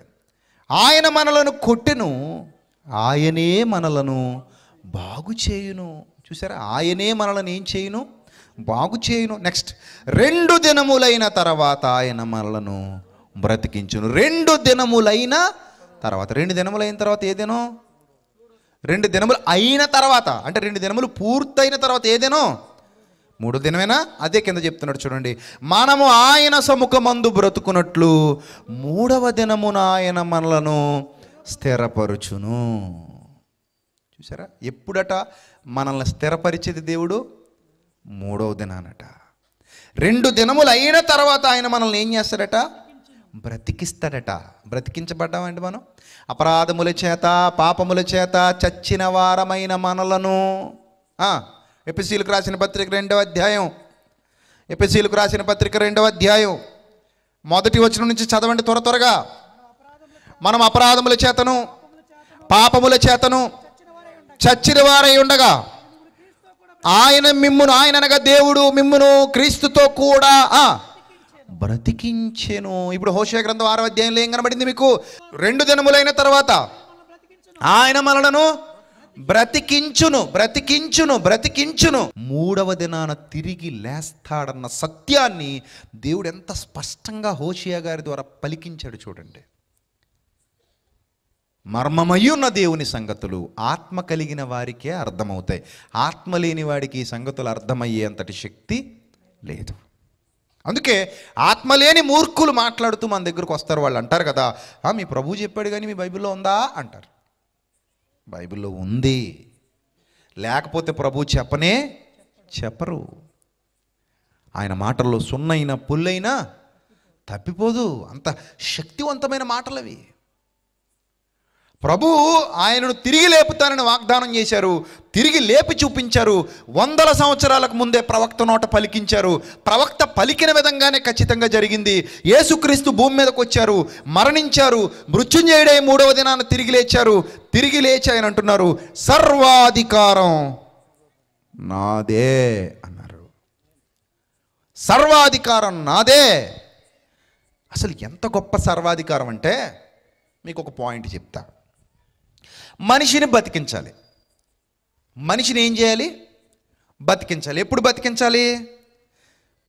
ఆయన మనలను కొట్టెను ఆయనే మనలను బాగు చేయును చూసారా ఆయనే మనలను ఏం చేయును బాగు చేయును నెక్స్ట్ రెండు దినములైన తర్వాత ఆయన మనలను బ్రతికించును రెండు దినములైన తర్వాత రెండు దినములైన తర్వాత ఏ దినం రెండు దినములు అయిన తర్వాత అంటే రెండు దినములు పూర్తయిన తర్వాత ఏ దినం మూడు దినమేనా అదే కింద చెప్తున్నాడు చూడండి మనము ఆయన సముఖమందు బ్రతుకున్నట్లు మూడవ దినమున ఆయన మనలను స్థిరపరుచును చూసారా ఎప్పుడట మనల్ని స్థిరపరిచేది దేవుడు మూడవ దినానట రెండు దినములు అయిన తర్వాత ఆయన మనల్ని ఏం చేస్తాడట బ్రతికిస్తాడట బ్రతికించబడ్డామండి మనం అపరాధముల చేత పాపముల చేత చచ్చిన వారమైన మనలను ఎపిసీలకు రాసిన పత్రిక రెండవ అధ్యాయం ఎపిసీలకు రాసిన పత్రిక రెండవ అధ్యాయం మొదటి వచనం నుంచి చదవండి త్వర త్వరగా మనం అపరాధముల చేతను పాపముల చేతను చచ్చిన వారై ఉండగా ఆయన మిమ్మును ఆయన అనగా దేవుడు మిమ్మును క్రీస్తుతో కూడా బ్రతికించెను ఇప్పుడు హోషయ గ్రంథం ఆరో అధ్యాయంలో ఏం కనబడింది మీకు రెండు దినములైన తర్వాత ఆయన మరణను బ్రతికించును బ్రతికించును బ్రతికించును మూడవ దినాన తిరిగి లేస్తాడన్న సత్యాన్ని దేవుడు ఎంత స్పష్టంగా హోషియా గారి ద్వారా పలికించాడు చూడండి మర్మమయ్యున్న దేవుని సంగతులు ఆత్మ కలిగిన వారికే అర్థమవుతాయి ఆత్మ లేని వాడికి ఈ సంగతులు అర్థమయ్యేంతటి శక్తి లేదు అందుకే ఆత్మలేని మూర్ఖులు మాట్లాడుతూ మన దగ్గరకు వస్తారు వాళ్ళు అంటారు కదా మీ ప్రభు చెప్పాడు కానీ మీ బైబిల్లో ఉందా అంటారు బైబిల్లో ఉంది లేకపోతే ప్రభు చెప్పనే చెప్పరు ఆయన మాటల్లో సున్నైనా పుల్లైనా తప్పిపోదు అంత శక్తివంతమైన మాటలు అవి ప్రభు ఆయనను తిరిగి లేపుతానని వాగ్దానం చేశారు తిరిగి లేపి చూపించారు వందల సంవత్సరాలకు ముందే ప్రవక్త నోట పలికించారు ప్రవక్త పలికిన విధంగానే ఖచ్చితంగా జరిగింది యేసుక్రీస్తు భూమి మీదకు వచ్చారు మరణించారు మృత్యుంజయుడే మూడవ దినాన తిరిగి లేచారు తిరిగి లేచి ఆయన అంటున్నారు సర్వాధికారం నాదే అన్నారు సర్వాధికారం నాదే అసలు ఎంత గొప్ప సర్వాధికారం అంటే మీకు ఒక పాయింట్ చెప్తా మనిషిని బతికించాలి మనిషిని ఏం చేయాలి బతికించాలి ఎప్పుడు బతికించాలి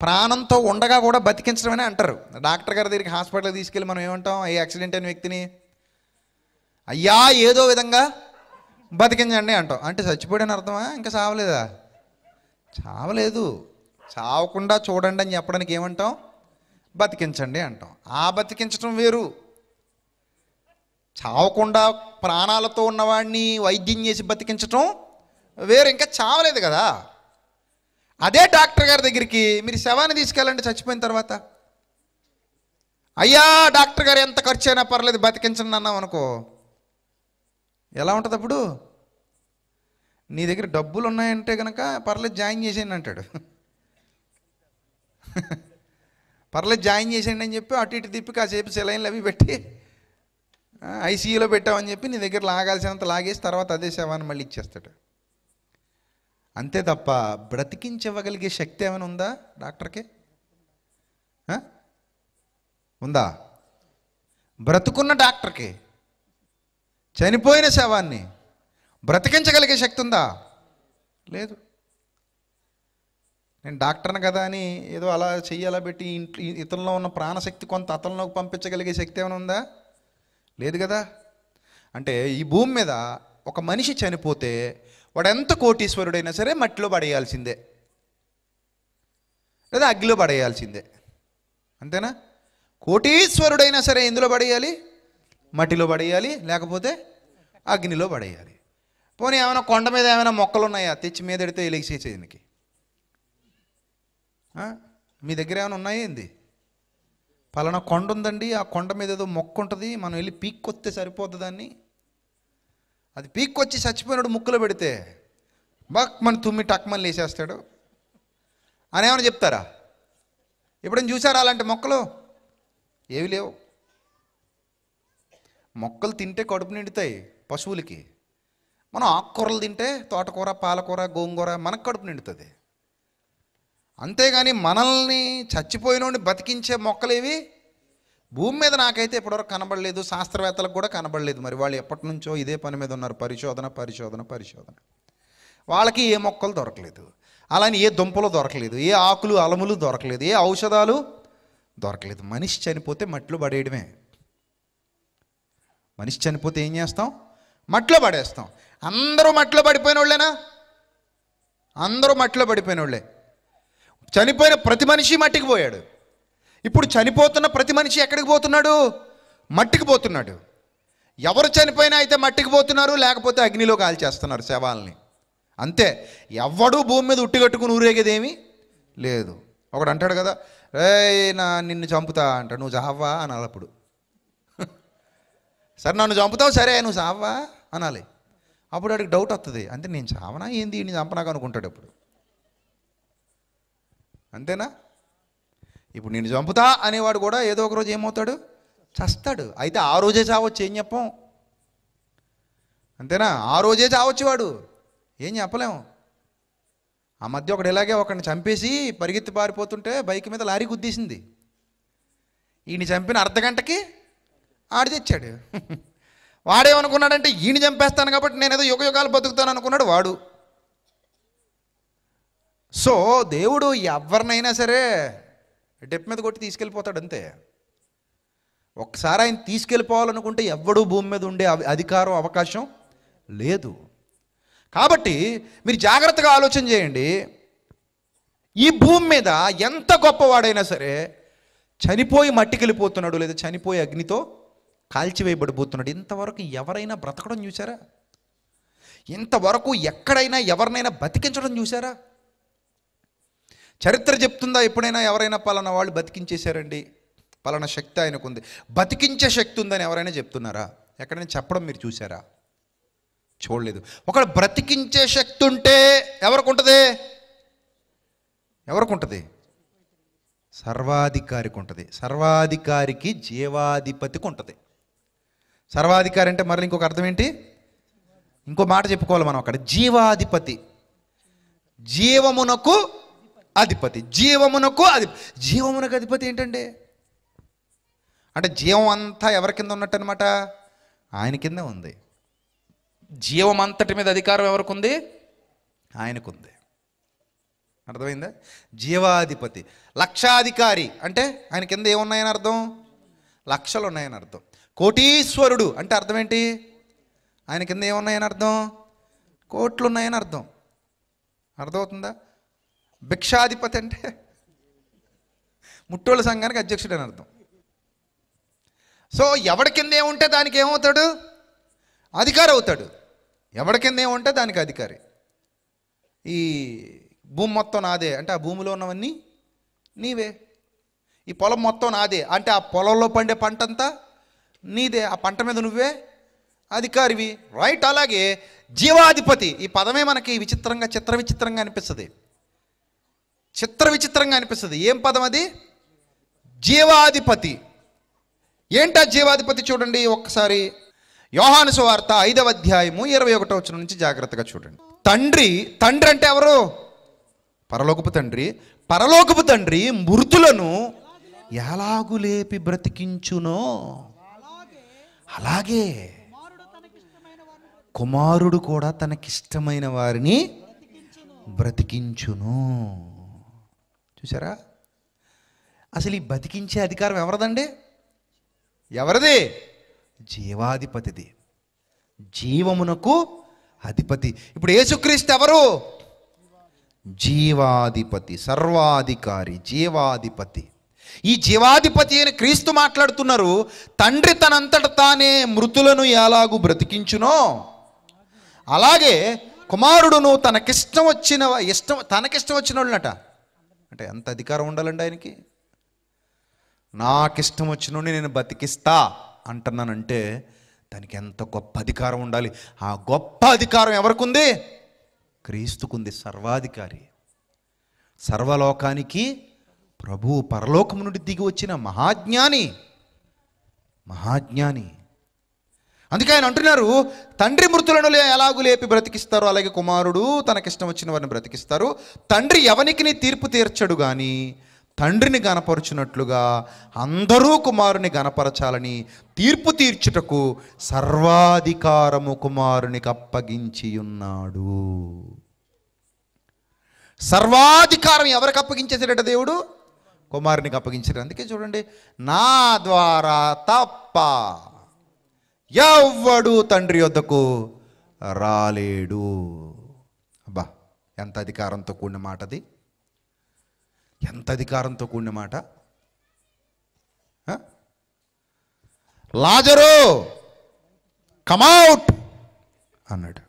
ప్రాణంతో ఉండగా కూడా బతికించడమని అంటారు డాక్టర్ గారి దగ్గరికి హాస్పిటల్కి తీసుకెళ్ళి మనం ఏమంటాం ఏ యాక్సిడెంట్ అయిన వ్యక్తిని అయ్యా ఏదో విధంగా బతికించండి అంటాం అంటే చచ్చిపోయాడని అర్థమా ఇంకా చావలేదా చావలేదు చావకుండా చూడండి అని చెప్పడానికి ఏమంటాం బతికించండి అంటాం ఆ బతికించడం వేరు చావకుండా ప్రాణాలతో ఉన్నవాడిని వైద్యం చేసి బతికించటం వేరు ఇంకా చావలేదు కదా అదే డాక్టర్ గారి దగ్గరికి మీరు శవాన్ని తీసుకెళ్ళండి చచ్చిపోయిన తర్వాత అయ్యా డాక్టర్ గారు ఎంత ఖర్చు అయినా పర్లేదు బతికించండి అన్నాం అనుకో ఎలా ఉంటుంది అప్పుడు నీ దగ్గర డబ్బులు ఉన్నాయంటే కనుక పర్లేదు జాయిన్ చేసేయండి అంటాడు పర్లేదు జాయిన్ చేసేయండి అని చెప్పి అటు ఇటు తిప్పి కాసేపు సెలైన్లు అవి పెట్టి ఐసీయూలో పెట్టామని చెప్పి నీ దగ్గర లాగాల్సినంత లాగేసి తర్వాత అదే శవాన్ని మళ్ళీ ఇచ్చేస్తాడు అంతే తప్ప బ్రతికించవగలిగే శక్తి ఏమైనా ఉందా డాక్టర్కి ఉందా బ్రతుకున్న డాక్టర్కి చనిపోయిన శవాన్ని బ్రతికించగలిగే శక్తి ఉందా లేదు నేను డాక్టర్ని కదా అని ఏదో అలా చెయ్యి అలా పెట్టి ఇంట్లో ఇతరులో ఉన్న ప్రాణశక్తి కొంత అతనిలోకి పంపించగలిగే శక్తి ఏమైనా ఉందా లేదు కదా అంటే ఈ భూమి మీద ఒక మనిషి చనిపోతే వాడు ఎంత కోటీశ్వరుడైనా సరే మట్టిలో పడేయాల్సిందే లేదా అగ్గిలో పడేయాల్సిందే అంతేనా కోటీశ్వరుడైనా సరే ఎందులో పడేయాలి మట్టిలో పడేయాలి లేకపోతే అగ్నిలో పడేయాలి పోనీ ఏమైనా కొండ మీద ఏమైనా మొక్కలు ఉన్నాయా తెచ్చి మీద ఎడితే ఎలిగిసేసేదానికి మీ దగ్గర ఏమైనా ఉన్నాయా ఏంది పలానా కొండ ఉందండి ఆ కొండ మీద ఏదో మొక్క ఉంటుంది మనం వెళ్ళి పీక్కొస్తే సరిపోతుంది దాన్ని అది పీక్కొచ్చి చచ్చిపోయినాడు ముక్కులో పెడితే బక్ మన తుమ్మి టక్మని లేచేస్తాడు అని ఏమైనా చెప్తారా ఎప్పుడైనా చూసారా అలాంటి మొక్కలు ఏవి లేవు మొక్కలు తింటే కడుపు నిండుతాయి పశువులకి మనం ఆకుకూరలు తింటే తోటకూర పాలకూర గోంగూర మనకు కడుపు నిండుతుంది అంతేగాని మనల్ని చచ్చిపోయినోడిని బతికించే మొక్కలేవి భూమి మీద నాకైతే ఇప్పటివరకు కనబడలేదు శాస్త్రవేత్తలకు కూడా కనబడలేదు మరి వాళ్ళు ఎప్పటి నుంచో ఇదే పని మీద ఉన్నారు పరిశోధన పరిశోధన పరిశోధన వాళ్ళకి ఏ మొక్కలు దొరకలేదు అలానే ఏ దుంపలు దొరకలేదు ఏ ఆకులు అలములు దొరకలేదు ఏ ఔషధాలు దొరకలేదు మనిషి చనిపోతే మట్లు పడేయడమే మనిషి చనిపోతే ఏం చేస్తాం మట్లో పడేస్తాం అందరూ మట్లో పడిపోయిన వాళ్ళేనా అందరూ మట్లో పడిపోయిన వాళ్ళే చనిపోయిన ప్రతి మనిషి మట్టికి పోయాడు ఇప్పుడు చనిపోతున్న ప్రతి మనిషి ఎక్కడికి పోతున్నాడు మట్టికి పోతున్నాడు ఎవరు చనిపోయినా అయితే మట్టికి పోతున్నారు లేకపోతే అగ్నిలో కాల్చేస్తున్నారు శవాలని అంతే ఎవడూ భూమి మీద ఉట్టిగట్టుకుని ఊరేగేదేమీ లేదు ఒకడు అంటాడు కదా రే నా నిన్ను చంపుతా అంట నువ్వు చావ్వా అనాలి అప్పుడు సరే నన్ను చంపుతావు సరే నువ్వు చావ్వా అనాలి అప్పుడు వాడికి డౌట్ వస్తుంది అంటే నేను చావనా ఏంది నేను చంపనాక అనుకుంటాడు అప్పుడు అంతేనా ఇప్పుడు నేను చంపుతా అనేవాడు కూడా ఏదో ఒక రోజు ఏమవుతాడు చస్తాడు అయితే ఆ రోజే చావచ్చు ఏం చెప్పం అంతేనా ఆ రోజే చావచ్చు వాడు ఏం చెప్పలేము ఆ మధ్య ఒకడు ఇలాగే ఒకడిని చంపేసి పరిగెత్తి పారిపోతుంటే బైక్ మీద లారీ గుద్దేసింది ఈయన చంపిన అర్ధ గంటకి ఆడి తెచ్చాడు వాడేమనుకున్నాడంటే ఈయన చంపేస్తాను కాబట్టి నేనేదో యుగ యుగాలు బతుకుతాను అనుకున్నాడు వాడు సో దేవుడు ఎవరినైనా సరే డెప్ మీద కొట్టి తీసుకెళ్ళిపోతాడు అంతే ఒకసారి ఆయన తీసుకెళ్ళిపోవాలనుకుంటే ఎవడూ భూమి మీద ఉండే అధికారం అవకాశం లేదు కాబట్టి మీరు జాగ్రత్తగా ఆలోచన చేయండి ఈ భూమి మీద ఎంత గొప్పవాడైనా సరే చనిపోయి మట్టికెళ్ళిపోతున్నాడు లేదా చనిపోయి అగ్నితో కాల్చివేయబడిపోతున్నాడు ఇంతవరకు ఎవరైనా బ్రతకడం చూసారా ఇంతవరకు ఎక్కడైనా ఎవరినైనా బతికించడం చూసారా చరిత్ర చెప్తుందా ఎప్పుడైనా ఎవరైనా పలానా వాళ్ళు బతికించేశారండి పలానా శక్తి ఆయనకు ఉంది బతికించే శక్తి ఉందని ఎవరైనా చెప్తున్నారా ఎక్కడైనా చెప్పడం మీరు చూసారా చూడలేదు ఒకడు బ్రతికించే శక్తి ఉంటే ఎవరికి ఉంటుంది ఎవరికి ఉంటుంది సర్వాధికారికి ఉంటుంది సర్వాధికారికి జీవాధిపతికి ఉంటుంది సర్వాధికారి అంటే మరల ఇంకొక అర్థం ఏంటి ఇంకో మాట చెప్పుకోవాలి మనం అక్కడ జీవాధిపతి జీవమునకు అధిపతి జీవమునకు అధి జీవమునకు అధిపతి ఏంటండి అంటే జీవం అంతా ఎవరి కింద ఉన్నట్టు అనమాట ఆయన కింద ఉంది జీవం అంతటి మీద అధికారం ఎవరికి ఉంది ఆయనకుంది అర్థమైందా జీవాధిపతి లక్షాధికారి అంటే ఆయన కింద ఏమున్నాయని అర్థం లక్షలు ఉన్నాయని అర్థం కోటీశ్వరుడు అంటే అర్థం ఏంటి ఆయన కింద ఏమున్నాయని అర్థం కోట్లు ఉన్నాయని అర్థం అర్థమవుతుందా భిక్షాధిపతి అంటే ముట్టోళ్ళ సంఘానికి అధ్యక్షుడు అని అర్థం సో ఎవడి కింద ఏముంటే దానికి ఏమవుతాడు అధికారి అవుతాడు ఎవడి కింద ఏముంటే దానికి అధికారి ఈ భూమి మొత్తం నాదే అంటే ఆ భూమిలో ఉన్నవన్నీ నీవే ఈ పొలం మొత్తం నాదే అంటే ఆ పొలంలో పండే పంట అంతా నీదే ఆ పంట మీద నువ్వే అధికారివి రైట్ అలాగే జీవాధిపతి ఈ పదమే మనకి విచిత్రంగా చిత్ర విచిత్రంగా అనిపిస్తుంది చిత్ర విచిత్రంగా అనిపిస్తుంది ఏం పదం అది జీవాధిపతి ఏంటా జీవాధిపతి చూడండి ఒక్కసారి యోహాను సువార్త ఐదవ అధ్యాయము ఇరవై ఒకటో వచ్చిన నుంచి జాగ్రత్తగా చూడండి తండ్రి తండ్రి అంటే ఎవరు పరలోకపు తండ్రి పరలోకపు తండ్రి మృతులను ఎలాగు లేపి బ్రతికించునో అలాగే కుమారుడు కూడా తనకిష్టమైన వారిని బ్రతికించును చూసారా అసలు ఈ బతికించే అధికారం ఎవరిదండి ఎవరిది జీవాధిపతిది జీవమునకు అధిపతి ఇప్పుడు యేసుక్రీస్తు ఎవరు జీవాధిపతి సర్వాధికారి జీవాధిపతి ఈ జీవాధిపతి అయిన క్రీస్తు మాట్లాడుతున్నారు తండ్రి తనంతట తానే మృతులను ఎలాగూ బ్రతికించునో అలాగే కుమారుడును తనకిష్టం వచ్చిన ఇష్టం తనకిష్టం వచ్చినోళ్ళనట అంటే ఎంత అధికారం ఉండాలండి ఆయనకి నాకు వచ్చిన వచ్చినండి నేను బతికిస్తా అంటున్నానంటే దానికి ఎంత గొప్ప అధికారం ఉండాలి ఆ గొప్ప అధికారం ఎవరికి ఉంది క్రీస్తుకుంది సర్వాధికారి సర్వలోకానికి ప్రభు పరలోకము నుండి దిగి వచ్చిన మహాజ్ఞాని మహాజ్ఞాని అందుకే ఆయన అంటున్నారు తండ్రి మృతులను ఎలాగూ లేపి బ్రతికిస్తారు అలాగే కుమారుడు తనకిష్టం వచ్చిన వారిని బ్రతికిస్తారు తండ్రి ఎవనికిని తీర్పు తీర్చడు కానీ తండ్రిని గనపరుచున్నట్లుగా అందరూ కుమారుని గనపరచాలని తీర్పు తీర్చుటకు సర్వాధికారము కుమారునికి అప్పగించి ఉన్నాడు సర్వాధికారం ఎవరికి అప్పగించేసాడట దేవుడు కుమారునికి అప్పగించాడు అందుకే చూడండి నా ద్వారా తప్ప ఎవ్వడు తండ్రి వద్దకు రాలేడు అబ్బా ఎంత అధికారంతో కూడిన మాటది ఎంత అధికారంతో కూడిన మాట లాజరు కమౌట్ అన్నాడు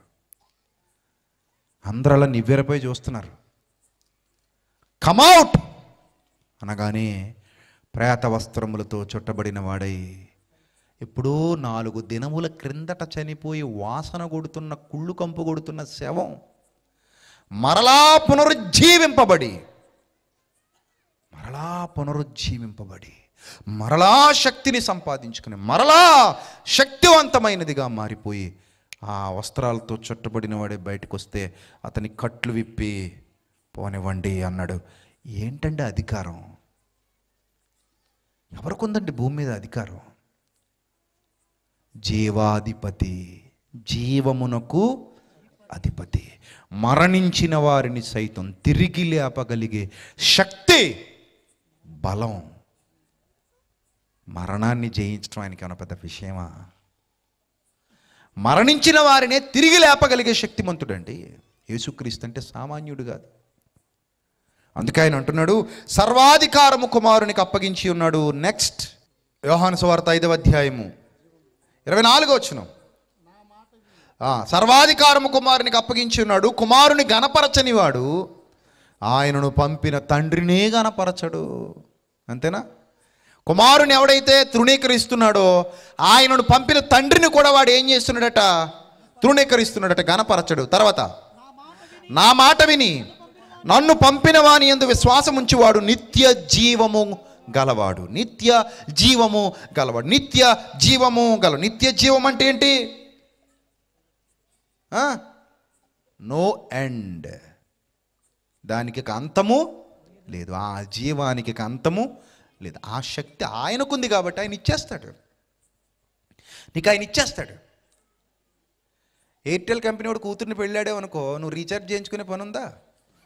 అందరూ అలా నివ్వెరపోయి చూస్తున్నారు కమౌట్ అనగానే ప్రేత వస్త్రములతో చుట్టబడిన వాడై ఎప్పుడో నాలుగు దినముల క్రిందట చనిపోయి వాసన కొడుతున్న కుళ్ళు కంపు కొడుతున్న శవం మరలా పునరుజ్జీవింపబడి మరలా పునరుజ్జీవింపబడి మరలా శక్తిని సంపాదించుకుని మరలా శక్తివంతమైనదిగా మారిపోయి ఆ వస్త్రాలతో చుట్టబడిన వాడే బయటకు వస్తే అతని కట్లు విప్పి పోనివ్వండి అన్నాడు ఏంటండి అధికారం ఎవరికి ఉందండి భూమి మీద అధికారం జీవాధిపతి జీవమునకు అధిపతి మరణించిన వారిని సైతం తిరిగి లేపగలిగే శక్తి బలం మరణాన్ని జయించడం ఆయనకి ఏమైనా పెద్ద విషయమా మరణించిన వారినే తిరిగి లేపగలిగే శక్తిమంతుడండి యేసుక్రీస్తు అంటే సామాన్యుడు కాదు అందుకే ఆయన అంటున్నాడు సర్వాధికారము కుమారునికి అప్పగించి ఉన్నాడు నెక్స్ట్ వ్యవహాను వార్త ఐదవ అధ్యాయము ఇరవై నాలుగు వచ్చిన సర్వాధికారము కుమారునికి అప్పగించి ఉన్నాడు కుమారుని వాడు ఆయనను పంపిన తండ్రినే గనపరచడు అంతేనా కుమారుని ఎవడైతే తృణీకరిస్తున్నాడో ఆయనను పంపిన తండ్రిని కూడా వాడు ఏం చేస్తున్నాడట తృణీకరిస్తున్నాడట గనపరచడు తర్వాత నా మాట విని నన్ను పంపిన వాని ఎందు విశ్వాసం ఉంచువాడు నిత్య జీవము గలవాడు నిత్య జీవము గలవాడు నిత్య జీవము గల నిత్య జీవం అంటే ఏంటి నో ఎండ్ దానికి అంతము లేదు ఆ జీవానికి అంతము లేదు ఆ శక్తి ఆయనకుంది కాబట్టి ఆయన ఇచ్చేస్తాడు నీకు ఆయన ఇచ్చేస్తాడు ఎయిర్టెల్ కంపెనీ వాడు కూతుర్ని పెళ్ళాడేవనుకో నువ్వు రీఛార్జ్ చేయించుకునే పనుందా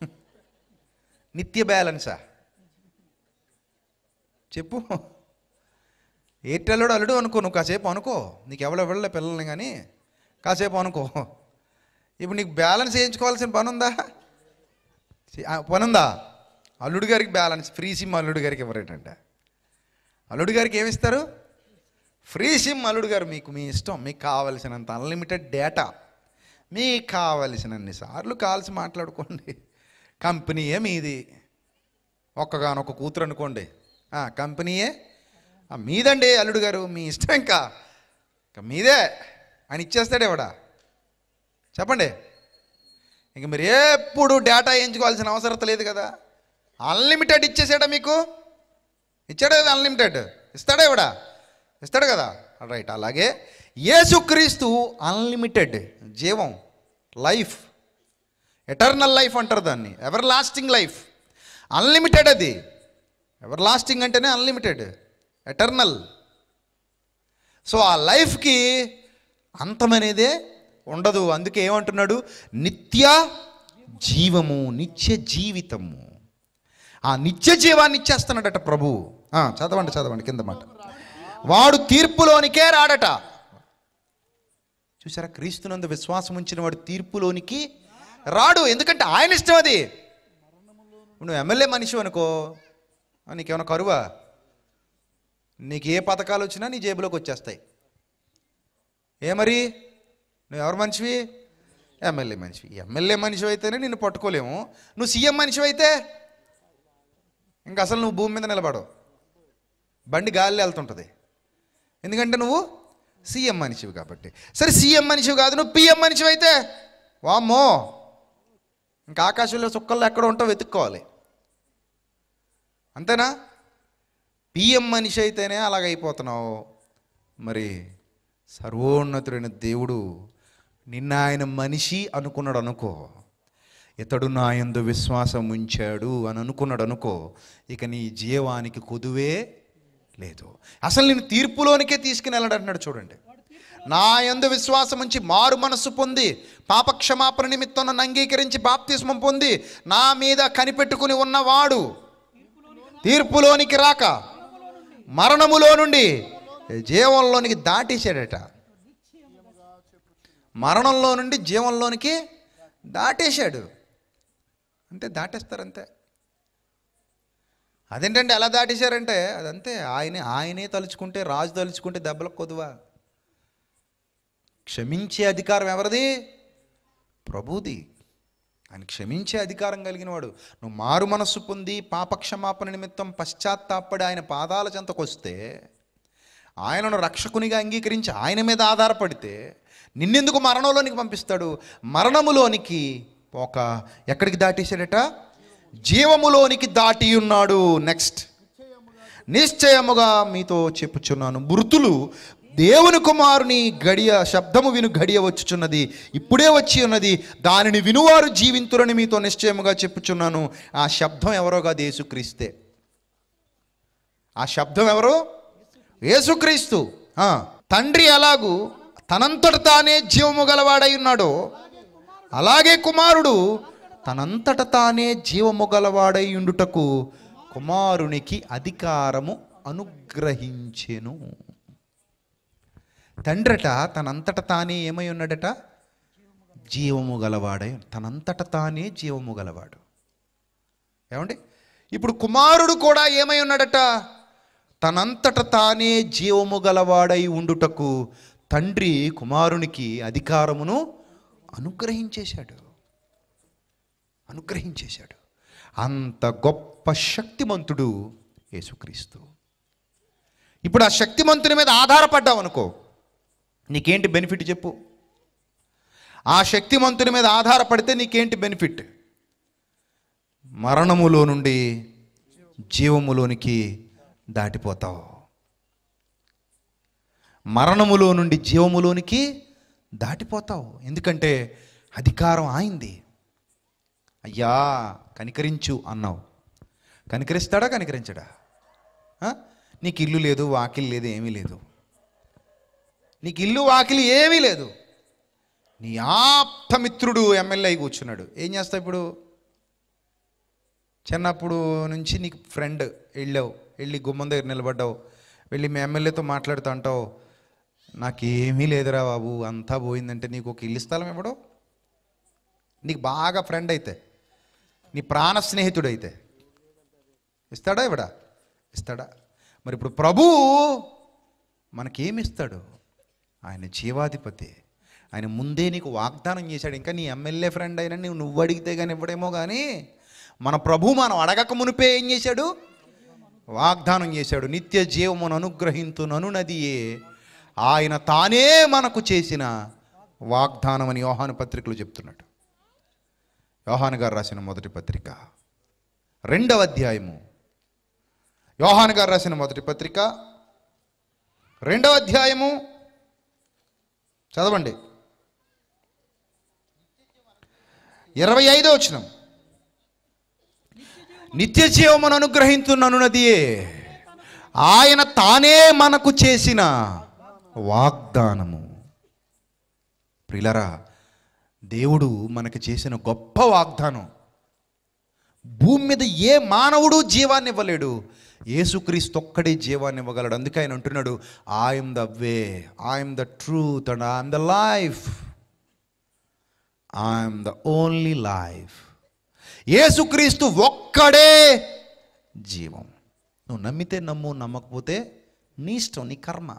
నిత్య బ్యాలెన్సా చెప్పు ఎయిర్టెల్లోడు అల్లుడు అనుకో నువ్వు కాసేపు అనుకో నీకు ఎవరో వెళ్ళలే పిల్లల్ని కానీ కాసేపు అనుకో ఇప్పుడు నీకు బ్యాలెన్స్ వేయించుకోవాల్సిన పని ఉందా పని ఉందా అల్లుడు గారికి బ్యాలెన్స్ ఫ్రీ సిమ్ అల్లుడు గారికి ఇవ్వరేటంట అల్లుడు గారికి ఏమిస్తారు ఫ్రీ సిమ్ అల్లుడు గారు మీకు మీ ఇష్టం మీకు కావలసినంత అన్లిమిటెడ్ డేటా మీకు కావలసినన్ని సార్లు కాల్సి మాట్లాడుకోండి కంపెనీయే మీది ఒక్కగానొక్క కూతురు అనుకోండి కంపెనీయే మీదండి అల్లుడు గారు మీ ఇష్టం ఇంకా మీదే అని ఇచ్చేస్తాడు ఎవడా చెప్పండి ఇంక మీరు ఎప్పుడు డేటా ఎంచుకోవాల్సిన అవసరం లేదు కదా అన్లిమిటెడ్ ఇచ్చేసాడా మీకు ఇచ్చాడు కదా అన్లిమిటెడ్ ఇస్తాడా ఎవడా ఇస్తాడు కదా రైట్ అలాగే యేసుక్రీస్తు అన్లిమిటెడ్ జీవం లైఫ్ ఎటర్నల్ లైఫ్ అంటారు దాన్ని ఎవర్ లాస్టింగ్ లైఫ్ అన్లిమిటెడ్ అది ఎవర్ లాస్టింగ్ అంటేనే అన్లిమిటెడ్ ఎటర్నల్ సో ఆ లైఫ్కి అంతమనేదే ఉండదు అందుకే ఏమంటున్నాడు నిత్య జీవము నిత్య జీవితము ఆ నిత్య జీవాన్ని ఇచ్చేస్తున్నాడట ప్రభు చదవండి చదవండి కింద మాట వాడు తీర్పులోనికే రాడట చూసారా క్రీస్తునందు విశ్వాసం ఉంచిన వాడు తీర్పులోనికి రాడు ఎందుకంటే ఆయన ఇష్టం అది నువ్వు ఎమ్మెల్యే మనిషి అనుకో నీకేమైనా కరువా నీకు ఏ పథకాలు వచ్చినా నీ జేబులోకి వచ్చేస్తాయి ఏమరి నువ్వు ఎవరు మనిషివి ఎమ్మెల్యే మనిషివి ఎమ్మెల్యే మనిషి అయితేనే నిన్ను పట్టుకోలేము నువ్వు సీఎం మనిషి అయితే ఇంకా అసలు నువ్వు భూమి మీద నిలబడవు బండి గాలిలో వెళ్తుంటుంది ఎందుకంటే నువ్వు సీఎం మనిషివి కాబట్టి సరే సీఎం మనిషివి కాదు నువ్వు పిఎం మనిషి అయితే వామ్మో ఇంకా ఆకాశంలో చుక్కల్లో ఎక్కడ ఉంటావు వెతుక్కోవాలి అంతేనా పిఎం మనిషి అయితేనే అలాగైపోతున్నావు మరి సర్వోన్నతుడైన దేవుడు నిన్న ఆయన మనిషి అనుకున్నాడు అనుకో ఇతడు నా యందు విశ్వాసం ఉంచాడు అని అనుకున్నాడు అనుకో ఇక నీ జీవానికి కొదువే లేదు అసలు నేను తీర్పులోనికే తీసుకుని వెళ్ళాడు అంటున్నాడు చూడండి నా యందు విశ్వాసం ఉంచి మారు మనస్సు పొంది పాపక్షమాపణ నిమిత్తం నన్ను అంగీకరించి బాప్తిస్మం పొంది నా మీద కనిపెట్టుకుని ఉన్నవాడు తీర్పులోనికి రాక మరణములో నుండి జీవంలోనికి దాటేశాడట మరణంలో నుండి జీవంలోనికి దాటేశాడు అంతే దాటేస్తారంతే అదేంటంటే ఎలా దాటేశారంటే అదంతే ఆయనే ఆయనే తలుచుకుంటే రాజు తలుచుకుంటే దెబ్బలకు కొదువా క్షమించే అధికారం ఎవరిది ప్రభుది ఆయన క్షమించే అధికారం కలిగినవాడు నువ్వు మారు మనస్సు పొంది పాపక్షమాపణ నిమిత్తం పశ్చాత్తాపడి ఆయన పాదాల చెంతకొస్తే ఆయనను రక్షకునిగా అంగీకరించి ఆయన మీద ఆధారపడితే నిన్నెందుకు మరణంలోనికి పంపిస్తాడు మరణములోనికి ఒక ఎక్కడికి దాటేశాడట జీవములోనికి దాటి ఉన్నాడు నెక్స్ట్ నిశ్చయముగా మీతో చెప్పుచున్నాను మృతులు దేవుని కుమారుని గడియ శబ్దము విను గడియ వచ్చుచున్నది ఇప్పుడే వచ్చి ఉన్నది దానిని వినువారు జీవింతురని మీతో నిశ్చయముగా చెప్పుచున్నాను ఆ శబ్దం ఎవరో కాదు యేసుక్రీస్తే ఆ శబ్దం ఎవరు యేసుక్రీస్తు తండ్రి ఎలాగూ తనంతట తానే జీవము గలవాడై ఉన్నాడో అలాగే కుమారుడు తనంతట తానే జీవము గలవాడై ఉండుటకు కుమారునికి అధికారము అనుగ్రహించెను తండ్రట తనంతట తానే ఏమై ఉన్నాడట జీవము గలవాడై తనంతట తానే జీవము గలవాడు ఏమండి ఇప్పుడు కుమారుడు కూడా ఏమై ఉన్నాడట తనంతట తానే జీవము గలవాడై ఉండుటకు తండ్రి కుమారునికి అధికారమును అనుగ్రహించేశాడు అనుగ్రహించేశాడు అంత గొప్ప శక్తిమంతుడు యేసుక్రీస్తు ఇప్పుడు ఆ శక్తిమంతుని మీద ఆధారపడ్డావు అనుకో నీకేంటి బెనిఫిట్ చెప్పు ఆ శక్తిమంతుని మీద ఆధారపడితే నీకేంటి బెనిఫిట్ మరణములో నుండి జీవములోనికి దాటిపోతావు మరణములో నుండి జీవములోనికి దాటిపోతావు ఎందుకంటే అధికారం ఆయింది అయ్యా కనికరించు అన్నావు కనికరిస్తాడా కనికరించడా నీకు ఇల్లు లేదు వాకిల్ లేదు ఏమీ లేదు నీకు ఇల్లు వాకిలి ఏమీ లేదు నీ ఆప్తమిత్రుడు ఎమ్మెల్యే కూర్చున్నాడు ఏం చేస్తావు ఇప్పుడు చిన్నప్పుడు నుంచి నీకు ఫ్రెండ్ వెళ్ళావు వెళ్ళి గుమ్మం దగ్గర నిలబడ్డావు వెళ్ళి మీ ఎమ్మెల్యేతో మాట్లాడుతూ అంటావు నాకేమీ లేదురా బాబు అంతా పోయిందంటే నీకు ఒక ఇల్లు స్థలం ఇవ్వడం నీకు బాగా ఫ్రెండ్ అయితే నీ ప్రాణ స్నేహితుడు అయితే ఇస్తాడా ఇవిడా ఇస్తాడా మరి ఇప్పుడు ప్రభు మనకేమిస్తాడు ఆయన జీవాధిపతి ఆయన ముందే నీకు వాగ్దానం చేశాడు ఇంకా నీ ఎమ్మెల్యే ఫ్రెండ్ అయినా నువ్వు నువ్వు అడిగితే కానీ ఇవ్వడేమో కానీ మన ప్రభు మనం అడగక మునిపే ఏం చేశాడు వాగ్దానం చేశాడు నిత్య జీవమును నను నదియే ఆయన తానే మనకు చేసిన వాగ్దానం అని యోహాను పత్రికలు చెప్తున్నాడు యోహాను గారు రాసిన మొదటి పత్రిక రెండవ అధ్యాయము యోహాను గారు రాసిన మొదటి పత్రిక రెండవ అధ్యాయము చదవండి ఇరవై ఐదో వచ్చిన నిత్య జీవమును అనుగ్రహించున్నది ఆయన తానే మనకు చేసిన వాగ్దానము ప్రిలరా దేవుడు మనకు చేసిన గొప్ప వాగ్దానం భూమి మీద ఏ మానవుడు జీవాన్ని ఇవ్వలేడు యేసుక్రీస్తు ఒక్కడే జీవాన్ని ఇవ్వగలడు అందుకే ఆయన అంటున్నాడు I am the way I am the truth and I am the life I am the only life యేసుక్రీస్తు ఒక్కడే జీవం నువ్వు నమ్మితే నమ్ము నమ్మకపోతే నీ ఇష్టం నీ కర్మ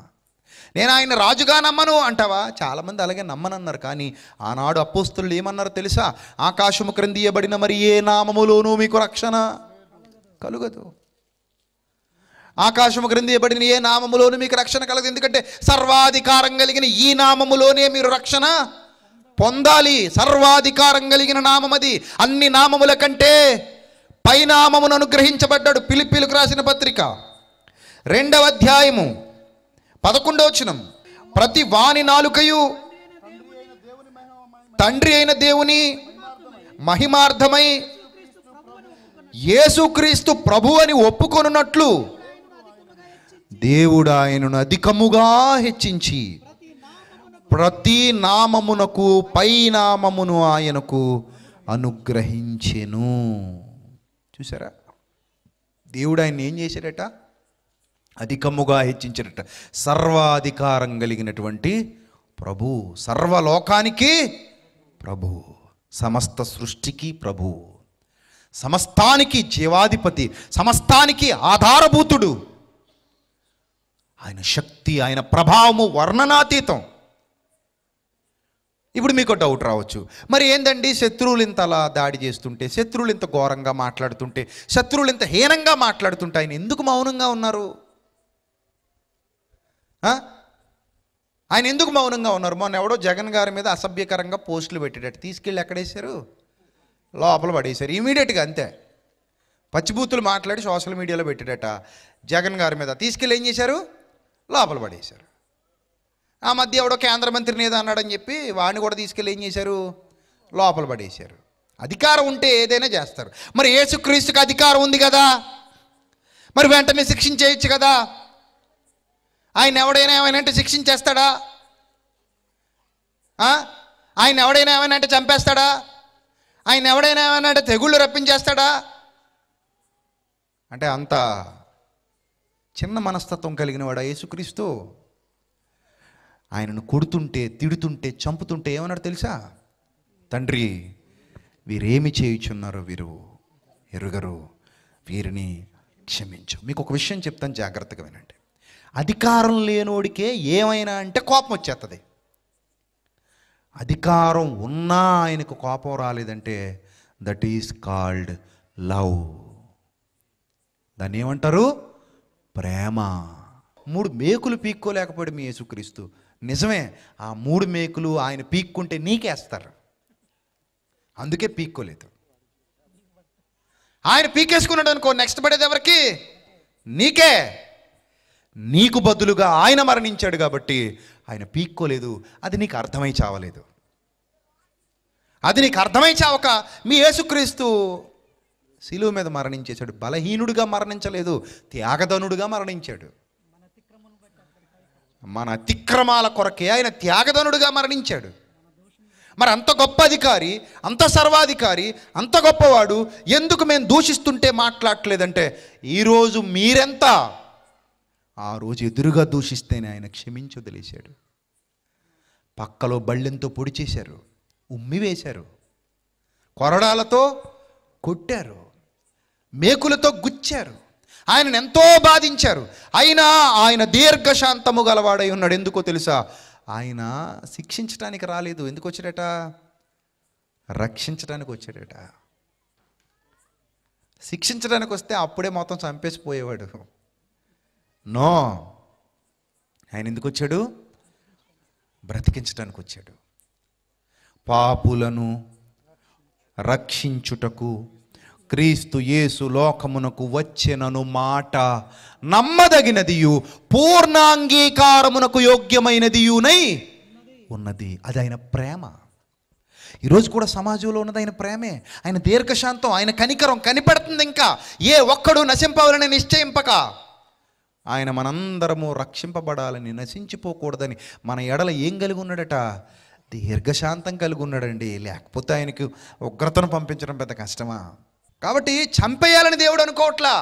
నేను ఆయన రాజుగా నమ్మను అంటావా చాలామంది అలాగే నమ్మనన్నారు కానీ ఆనాడు అపోస్తులు ఏమన్నారు తెలుసా ఆకాశము క్రిందీయబడిన మరి ఏ నామములోనూ మీకు రక్షణ కలుగదు ఆకాశము గ్రంథియబడిన ఏ నామములోనూ మీకు రక్షణ కలదు ఎందుకంటే సర్వాధికారం కలిగిన ఈ నామములోనే మీరు రక్షణ పొందాలి సర్వాధికారం కలిగిన నామమది అన్ని నామముల కంటే పైనామమును అనుగ్రహించబడ్డాడు పిలిపిలకు రాసిన పత్రిక రెండవ అధ్యాయము పదకొండవచనం ప్రతి వాణి నాలుకయు తండ్రి అయిన దేవుని మహిమార్థమై యేసుక్రీస్తు ప్రభు అని ఒప్పుకొనున్నట్లు దేవుడు ఆయనను అధికముగా హెచ్చించి ప్రతి నామమునకు పై నామమును ఆయనకు అనుగ్రహించెను చూసారా దేవుడు ఆయన ఏం చేశాడట అధికముగా హెచ్చించాడట సర్వాధికారం కలిగినటువంటి ప్రభు సర్వలోకానికి ప్రభు సమస్త సృష్టికి ప్రభు సమస్తానికి జీవాధిపతి సమస్తానికి ఆధారభూతుడు ఆయన శక్తి ఆయన ప్రభావము వర్ణనాతీతం ఇప్పుడు మీకు డౌట్ రావచ్చు మరి ఏందండి శత్రువులు ఇంత అలా దాడి చేస్తుంటే శత్రువులు ఇంత ఘోరంగా మాట్లాడుతుంటే శత్రువులు ఇంత హీనంగా మాట్లాడుతుంటే ఆయన ఎందుకు మౌనంగా ఉన్నారు ఆయన ఎందుకు మౌనంగా ఉన్నారు మొన్న ఎవడో జగన్ గారి మీద అసభ్యకరంగా పోస్టులు పెట్టేటట్టు తీసుకెళ్ళి ఎక్కడేశారు లోపల పడేశారు ఇమీడియట్గా అంతే పచ్చిబూతులు మాట్లాడి సోషల్ మీడియాలో పెట్టేటట జగన్ గారి మీద తీసుకెళ్ళి ఏం చేశారు లోపల పడేశారు ఆ మధ్య ఎవడో కేంద్ర మంత్రిని ఏదో అన్నాడని చెప్పి వాడిని కూడా తీసుకెళ్ళి ఏం చేశారు లోపల పడేశారు అధికారం ఉంటే ఏదైనా చేస్తారు మరి ఏసుక్రీస్తుకి అధికారం ఉంది కదా మరి వెంటనే శిక్షించేయచ్చు కదా ఆయన ఎవడైనా ఏమైనా అంటే శిక్షించేస్తాడా ఆయన ఎవడైనా ఏమైనా అంటే చంపేస్తాడా ఆయన ఎవడైనా ఏమైనా అంటే తెగుళ్ళు రప్పించేస్తాడా అంటే అంతా చిన్న మనస్తత్వం కలిగిన వాడు యేసుక్రీస్తు ఆయనను కొడుతుంటే తిడుతుంటే చంపుతుంటే ఏమన్నాడు తెలుసా తండ్రి వీరేమి చేయుచున్నారో వీరు ఎరుగరు వీరిని క్షమించు మీకు ఒక విషయం చెప్తాను జాగ్రత్తగా వినండి అధికారం లేనోడికే ఏమైనా అంటే కోపం వచ్చేస్తుంది అధికారం ఉన్నా ఆయనకు కోపం రాలేదంటే దట్ ఈస్ కాల్డ్ లవ్ దాన్ని ఏమంటారు ప్రేమ మూడు మేకులు పీక్కోలేకపోయాడు మీ యేసుక్రీస్తు నిజమే ఆ మూడు మేకులు ఆయన పీక్కుంటే నీకేస్తారు అందుకే పీక్కోలేదు ఆయన పీకేసుకున్నాడు అనుకో నెక్స్ట్ పడేది ఎవరికి నీకే నీకు బదులుగా ఆయన మరణించాడు కాబట్టి ఆయన పీక్కోలేదు అది నీకు అర్థమై చావలేదు అది నీకు అర్థమై చావక మీ యేసుక్రీస్తు శిలువ మీద మరణించేశాడు బలహీనుడిగా మరణించలేదు త్యాగధనుడుగా మరణించాడు మన అతిక్రమాల కొరకే ఆయన త్యాగధనుడుగా మరణించాడు మరి అంత గొప్ప అధికారి అంత సర్వాధికారి అంత గొప్పవాడు ఎందుకు మేము దూషిస్తుంటే మాట్లాడలేదంటే ఈరోజు మీరెంత ఆ రోజు ఎదురుగా దూషిస్తేనే ఆయన క్షమించి వదిలేశాడు పక్కలో బళ్ళెంతో పొడిచేశారు ఉమ్మివేశారు కొరడాలతో కొట్టారు మేకులతో గుచ్చారు ఆయనను ఎంతో బాధించారు అయినా ఆయన దీర్ఘశాంతము గలవాడై ఉన్నాడు ఎందుకో తెలుసా ఆయన శిక్షించడానికి రాలేదు ఎందుకు వచ్చాడట రక్షించడానికి వచ్చాడట శిక్షించడానికి వస్తే అప్పుడే మొత్తం చంపేసిపోయేవాడు నో ఆయన ఎందుకు వచ్చాడు బ్రతికించడానికి వచ్చాడు పాపులను రక్షించుటకు క్రీస్తు యేసు లోకమునకు వచ్చినను మాట నమ్మదగినదియు పూర్ణాంగీకారమునకు యోగ్యమైనదియునై ఉన్నది అది ఆయన ప్రేమ ఈరోజు కూడా సమాజంలో ఉన్నది ఆయన ప్రేమే ఆయన దీర్ఘశాంతం ఆయన కనికరం కనిపెడుతుంది ఇంకా ఏ ఒక్కడు నశింపవాలని నిశ్చయింపక ఆయన మనందరము రక్షింపబడాలని నశించిపోకూడదని మన ఎడల ఏం కలిగి ఉన్నాడట దీర్ఘశాంతం కలిగి ఉన్నాడండి లేకపోతే ఆయనకు ఉగ్రతను పంపించడం పెద్ద కష్టమా కాబట్టి చంపేయాలని దేవుడు అనుకోవట్లా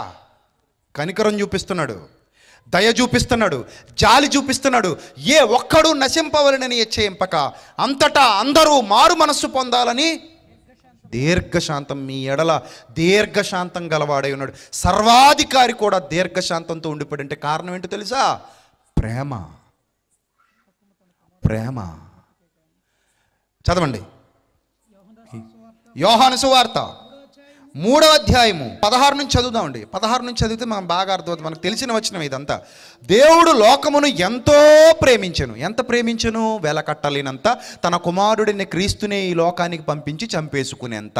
కనికరం చూపిస్తున్నాడు దయ చూపిస్తున్నాడు జాలి చూపిస్తున్నాడు ఏ ఒక్కడు నశింపవలనని హెచ్చయింపక అంతటా అందరూ మారు మనస్సు పొందాలని దీర్ఘశాంతం మీ ఎడల దీర్ఘశాంతం గలవాడై ఉన్నాడు సర్వాధికారి కూడా దీర్ఘశాంతంతో ఉండిపోయి అంటే కారణం ఏంటో తెలుసా ప్రేమ ప్రేమ చదవండి యోహాను సువార్త మూడవ అధ్యాయము పదహారు నుంచి చదువుదామండి పదహారు నుంచి చదివితే మనం బాగా అర్థమవుతుంది మనకు తెలిసిన వచ్చిన ఇదంతా దేవుడు లోకమును ఎంతో ప్రేమించను ఎంత ప్రేమించను వేల కట్టలేనంత తన కుమారుడిని క్రీస్తునే ఈ లోకానికి పంపించి చంపేసుకునేంత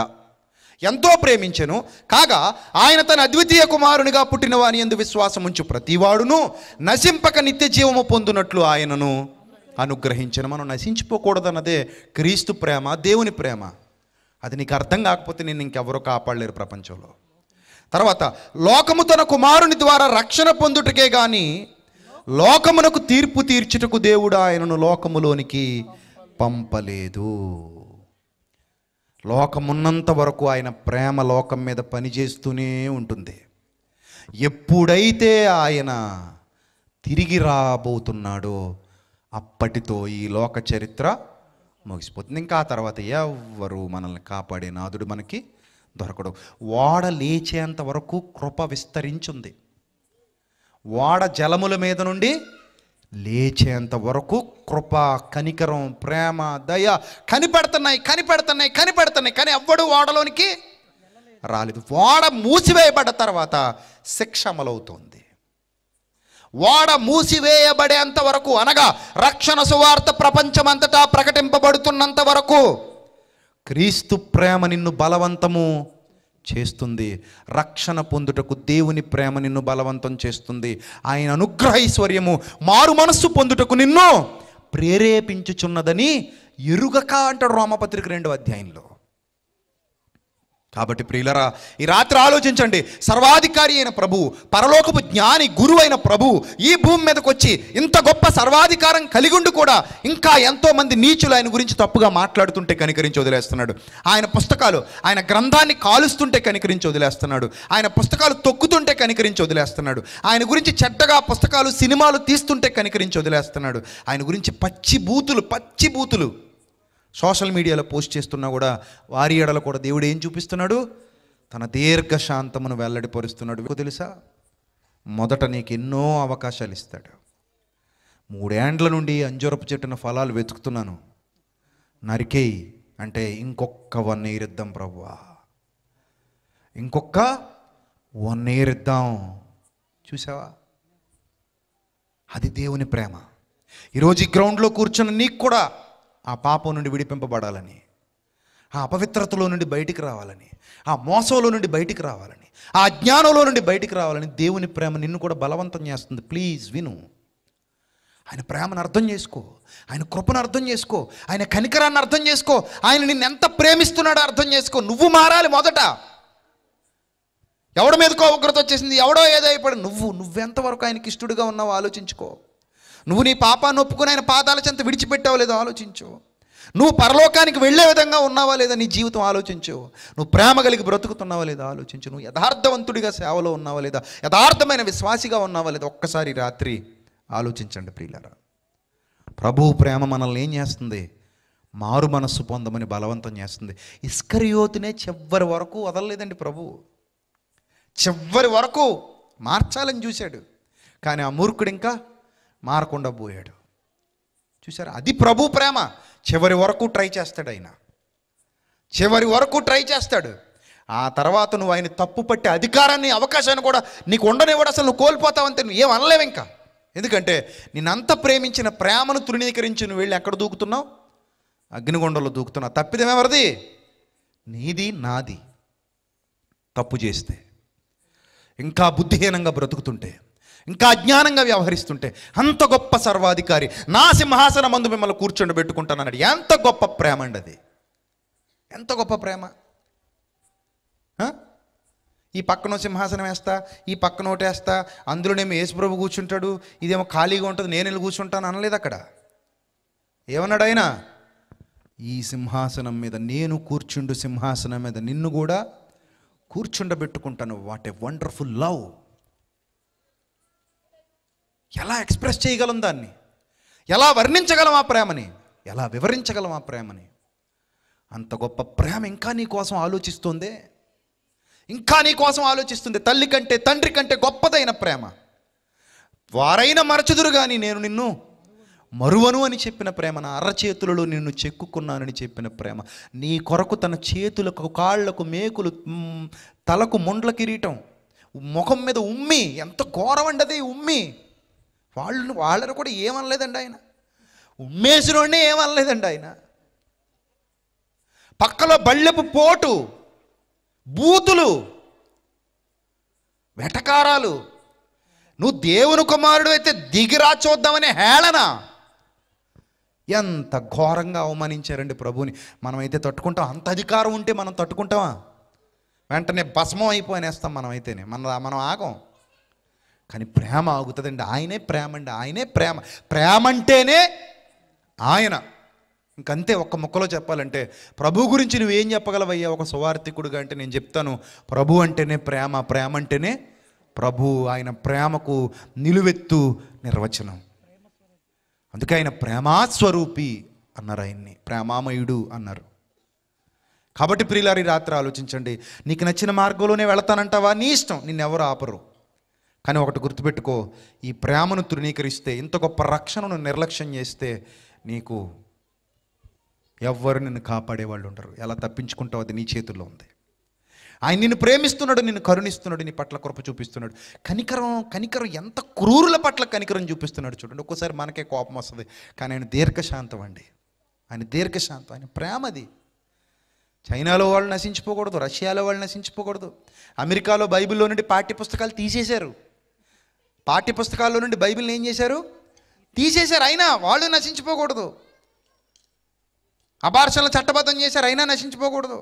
ఎంతో ప్రేమించెను కాగా ఆయన తన అద్వితీయ కుమారునిగా పుట్టిన వాని ఎందు విశ్వాసం ఉంచు ప్రతివాడును నశింపక నిత్య జీవము పొందునట్లు ఆయనను అనుగ్రహించను మనం నశించిపోకూడదన్నదే క్రీస్తు ప్రేమ దేవుని ప్రేమ అది నీకు అర్థం కాకపోతే నేను ఇంకెవరో కాపాడలేరు ప్రపంచంలో తర్వాత లోకము తన కుమారుని ద్వారా రక్షణ పొందుటకే కానీ లోకమునకు తీర్పు తీర్చుటకు దేవుడు ఆయనను లోకములోనికి పంపలేదు లోకమున్నంత వరకు ఆయన ప్రేమ లోకం మీద పనిచేస్తూనే ఉంటుంది ఎప్పుడైతే ఆయన తిరిగి రాబోతున్నాడో అప్పటితో ఈ లోక చరిత్ర ముగిసిపోతుంది ఇంకా ఆ తర్వాత ఎవరు మనల్ని కాపాడే నాదుడు మనకి దొరకడు ఓడ లేచేంత వరకు కృప విస్తరించుంది ఓడ జలముల మీద నుండి లేచేంత వరకు కృప కనికరం ప్రేమ దయ కనిపెడుతున్నాయి కనిపెడుతున్నాయి కనిపెడుతున్నాయి కానీ ఎవ్వడు ఓడలోనికి రాలేదు ఓడ మూసివేయబడ్డ తర్వాత శిక్ష అమలవుతుంది ఓడ మూసివేయబడేంత వరకు అనగా రక్షణ సువార్త ప్రపంచమంతటా ప్రకటింపబడుతున్నంత వరకు క్రీస్తు ప్రేమ నిన్ను బలవంతము చేస్తుంది రక్షణ పొందుటకు దేవుని ప్రేమ నిన్ను బలవంతం చేస్తుంది ఆయన అనుగ్రహైశ్వర్యము మారు మనస్సు పొందుటకు నిన్ను ప్రేరేపించుచున్నదని ఎరుగక అంటాడు రోమపత్రిక రెండో అధ్యాయంలో కాబట్టి ప్రియులరా ఈ రాత్రి ఆలోచించండి సర్వాధికారి అయిన ప్రభు పరలోకపు జ్ఞాని గురువు అయిన ప్రభు ఈ భూమి మీదకి వచ్చి ఇంత గొప్ప సర్వాధికారం ఉండి కూడా ఇంకా ఎంతోమంది నీచులు ఆయన గురించి తప్పుగా మాట్లాడుతుంటే కనికరించి వదిలేస్తున్నాడు ఆయన పుస్తకాలు ఆయన గ్రంథాన్ని కాలుస్తుంటే కనికరించి వదిలేస్తున్నాడు ఆయన పుస్తకాలు తొక్కుతుంటే కనికరించి వదిలేస్తున్నాడు ఆయన గురించి చెడ్డగా పుస్తకాలు సినిమాలు తీస్తుంటే కనికరించి వదిలేస్తున్నాడు ఆయన గురించి పచ్చి బూతులు పచ్చి బూతులు సోషల్ మీడియాలో పోస్ట్ చేస్తున్నా కూడా వారి ఎడలో కూడా దేవుడు ఏం చూపిస్తున్నాడు తన దీర్ఘ శాంతమును వెల్లడిపరుస్తున్నాడు తెలుసా మొదట నీకు ఎన్నో అవకాశాలు ఇస్తాడు మూడేండ్ల నుండి అంజూరపు చెట్టున ఫలాలు వెతుకుతున్నాను నరికేయి అంటే ఇంకొక వన్ ఇయర్ ఇద్దాం ప్రవ్వా ఇంకొక వన్ ఇయర్ ఇద్దాం చూసావా అది దేవుని ప్రేమ ఈరోజు ఈ గ్రౌండ్లో కూర్చున్న నీకు కూడా ఆ పాపం నుండి విడిపింపబడాలని ఆ అపవిత్రతలో నుండి బయటికి రావాలని ఆ మోసంలో నుండి బయటికి రావాలని ఆ జ్ఞానంలో నుండి బయటికి రావాలని దేవుని ప్రేమ నిన్ను కూడా బలవంతం చేస్తుంది ప్లీజ్ విను ఆయన ప్రేమను అర్థం చేసుకో ఆయన కృపను అర్థం చేసుకో ఆయన కనికరాన్ని అర్థం చేసుకో ఆయన నిన్ను ఎంత ప్రేమిస్తున్నాడో అర్థం చేసుకో నువ్వు మారాలి మొదట ఎవడ మీదకో ఉగ్రత వచ్చేసింది ఎవడో ఏదో అయిపోయాడు నువ్వు నువ్వెంతవరకు ఆయనకి ఇష్టడుగా ఉన్నావో ఆలోచించుకో నువ్వు నీ పాపాన్ని ఒప్పుకుని ఆయన పాదాల చెంత విడిచిపెట్టావు లేదో ఆలోచించు నువ్వు పరలోకానికి వెళ్ళే విధంగా ఉన్నావా లేదా నీ జీవితం ఆలోచించు నువ్వు ప్రేమ కలిగి బ్రతుకుతున్నావా లేదా ఆలోచించు నువ్వు యథార్థవంతుడిగా సేవలో ఉన్నావా లేదా యథార్థమైన విశ్వాసిగా ఉన్నావా లేదా ఒక్కసారి రాత్రి ఆలోచించండి ప్రియులారా ప్రభు ప్రేమ మనల్ని ఏం చేస్తుంది మారు మనస్సు పొందమని బలవంతం చేస్తుంది ఇస్కరియోతునే చివరి వరకు వదలలేదండి ప్రభు చివరి వరకు మార్చాలని చూశాడు కానీ ఆ మూర్ఖుడు ఇంకా మారకుండా పోయాడు చూసారా అది ప్రభు ప్రేమ చివరి వరకు ట్రై చేస్తాడు ఆయన చివరి వరకు ట్రై చేస్తాడు ఆ తర్వాత నువ్వు ఆయన తప్పు పట్టే అధికారాన్ని అవకాశాన్ని కూడా నీకు ఉండనివ్వడం అసలు నువ్వు కోల్పోతావంతే నువ్వు ఏం అనలేవు ఇంకా ఎందుకంటే నేనంత ప్రేమించిన ప్రేమను తృణీకరించి నువ్వు వెళ్ళి ఎక్కడ దూకుతున్నావు అగ్నిగొండలో దూకుతున్నావు తప్పిదమేవరిది నీది నాది తప్పు చేస్తే ఇంకా బుద్ధిహీనంగా బ్రతుకుతుంటే ఇంకా అజ్ఞానంగా వ్యవహరిస్తుంటే అంత గొప్ప సర్వాధికారి నా సింహాసనం మందు మిమ్మల్ని కూర్చొని పెట్టుకుంటానన్నాడు ఎంత గొప్ప ప్రేమ అండి అది ఎంత గొప్ప ప్రేమ ఈ పక్కన సింహాసనం వేస్తా ఈ పక్కన ఒకటి వేస్తా అందులోనేమో యేసుప్రభు కూర్చుంటాడు ఇదేమో ఖాళీగా ఉంటుంది నేను వెళ్ళి కూర్చుంటాను అనలేదు అక్కడ ఏమన్నాడు ఆయన ఈ సింహాసనం మీద నేను కూర్చుండు సింహాసనం మీద నిన్ను కూడా కూర్చుండబెట్టుకుంటాను వాట్ ఏ వండర్ఫుల్ లవ్ ఎలా ఎక్స్ప్రెస్ చేయగలం దాన్ని ఎలా వర్ణించగలం ఆ ప్రేమని ఎలా వివరించగలం ఆ ప్రేమని అంత గొప్ప ప్రేమ ఇంకా నీ కోసం ఆలోచిస్తుంది ఇంకా నీ కోసం ఆలోచిస్తుంది తల్లి కంటే తండ్రి కంటే గొప్పదైన ప్రేమ వారైనా మరచుదురు కానీ నేను నిన్ను మరువను అని చెప్పిన ప్రేమ నా అరచేతులలో నిన్ను చెక్కుకున్నానని చెప్పిన ప్రేమ నీ కొరకు తన చేతులకు కాళ్లకు మేకులు తలకు ముండ్ల కిరీటం ముఖం మీద ఉమ్మి ఎంత ఘోరమండది ఉమ్మి వాళ్ళు వాళ్ళని కూడా ఏమనలేదండి ఆయన ఉమ్మేసినోడినే ఏమనలేదండి ఆయన పక్కలో బళ్ళెపు పోటు బూతులు వెటకారాలు నువ్వు దేవుని కుమారుడు అయితే దిగిరా చూద్దామనే హేళన ఎంత ఘోరంగా అవమానించారండి ప్రభుని మనమైతే తట్టుకుంటాం అంత అధికారం ఉంటే మనం తట్టుకుంటామా వెంటనే భస్మం అయిపోయినేస్తాం మనమైతేనే మన మనం ఆగం కానీ ప్రేమ ఆగుతుందండి ఆయనే ప్రేమ అండి ఆయనే ప్రేమ ప్రేమ అంటేనే ఆయన ఇంకంతే ఒక్క ముక్కలో చెప్పాలంటే ప్రభు గురించి నువ్వేం చెప్పగలవయ్యా ఒక సువార్థికుడుగా అంటే నేను చెప్తాను ప్రభు అంటేనే ప్రేమ ప్రేమ అంటేనే ప్రభు ఆయన ప్రేమకు నిలువెత్తు నిర్వచనం అందుకే ఆయన ప్రేమాస్వరూపి అన్నారు ఆయన్ని ప్రేమామయుడు అన్నారు కాబట్టి ప్రియులారి రాత్రి ఆలోచించండి నీకు నచ్చిన మార్గంలోనే వెళతానంటావా నీ ఇష్టం నిన్నెవరు ఆపరు కానీ ఒకటి గుర్తుపెట్టుకో ఈ ప్రేమను తృణీకరిస్తే ఇంత గొప్ప రక్షణను నిర్లక్ష్యం చేస్తే నీకు ఎవ్వరు నిన్ను కాపాడే వాళ్ళు ఉండరు ఎలా తప్పించుకుంటావు అది నీ చేతుల్లో ఉంది ఆయన నిన్ను ప్రేమిస్తున్నాడు నిన్ను కరుణిస్తున్నాడు నీ పట్ల కృప చూపిస్తున్నాడు కనికరం కనికరం ఎంత క్రూరుల పట్ల కనికరం చూపిస్తున్నాడు చూడండి ఒక్కోసారి మనకే కోపం వస్తుంది కానీ ఆయన దీర్ఘశాంతం అండి ఆయన దీర్ఘశాంతం ఆయన ప్రేమది చైనాలో వాళ్ళు నశించిపోకూడదు రష్యాలో వాళ్ళు నశించిపోకూడదు అమెరికాలో బైబిల్లో నుండి పాఠ్య పుస్తకాలు తీసేశారు పాఠ్య నుండి బైబిల్ని ఏం చేశారు తీసేశారు అయినా వాళ్ళు నశించిపోకూడదు అబార్షన్లు చట్టబద్ధం చేశారు అయినా నశించిపోకూడదు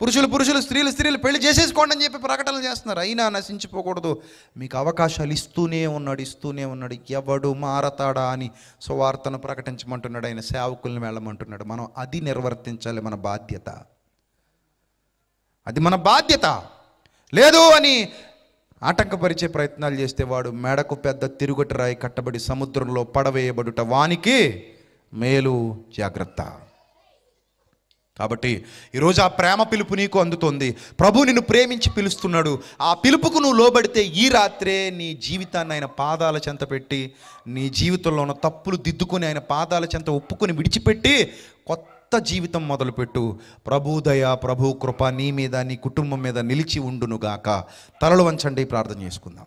పురుషులు పురుషులు స్త్రీలు స్త్రీలు పెళ్లి చేసేసుకోండి అని చెప్పి ప్రకటనలు చేస్తున్నారు అయినా నశించిపోకూడదు మీకు అవకాశాలు ఇస్తూనే ఉన్నాడు ఇస్తూనే ఉన్నాడు ఎవడు మారతాడా అని సువార్తను ప్రకటించమంటున్నాడు ఆయన సేవకుల్ని వెళ్ళమంటున్నాడు మనం అది నిర్వర్తించాలి మన బాధ్యత అది మన బాధ్యత లేదు అని ఆటంకపరిచే ప్రయత్నాలు చేస్తే వాడు మెడకు పెద్ద తిరుగటి రాయి కట్టబడి సముద్రంలో పడవేయబడుట వానికి మేలు జాగ్రత్త కాబట్టి ఈరోజు ఆ ప్రేమ పిలుపు నీకు అందుతోంది ప్రభు నిన్ను ప్రేమించి పిలుస్తున్నాడు ఆ పిలుపుకు నువ్వు లోబడితే ఈ రాత్రే నీ జీవితాన్ని ఆయన పాదాల చెంత పెట్టి నీ జీవితంలో ఉన్న తప్పులు దిద్దుకొని ఆయన పాదాల చెంత ఒప్పుకొని విడిచిపెట్టి కొత్త కొత్త జీవితం మొదలుపెట్టు దయ ప్రభు కృప నీ మీద నీ కుటుంబం మీద నిలిచి ఉండునుగాక తలలు వంచండి ప్రార్థన చేసుకుందాం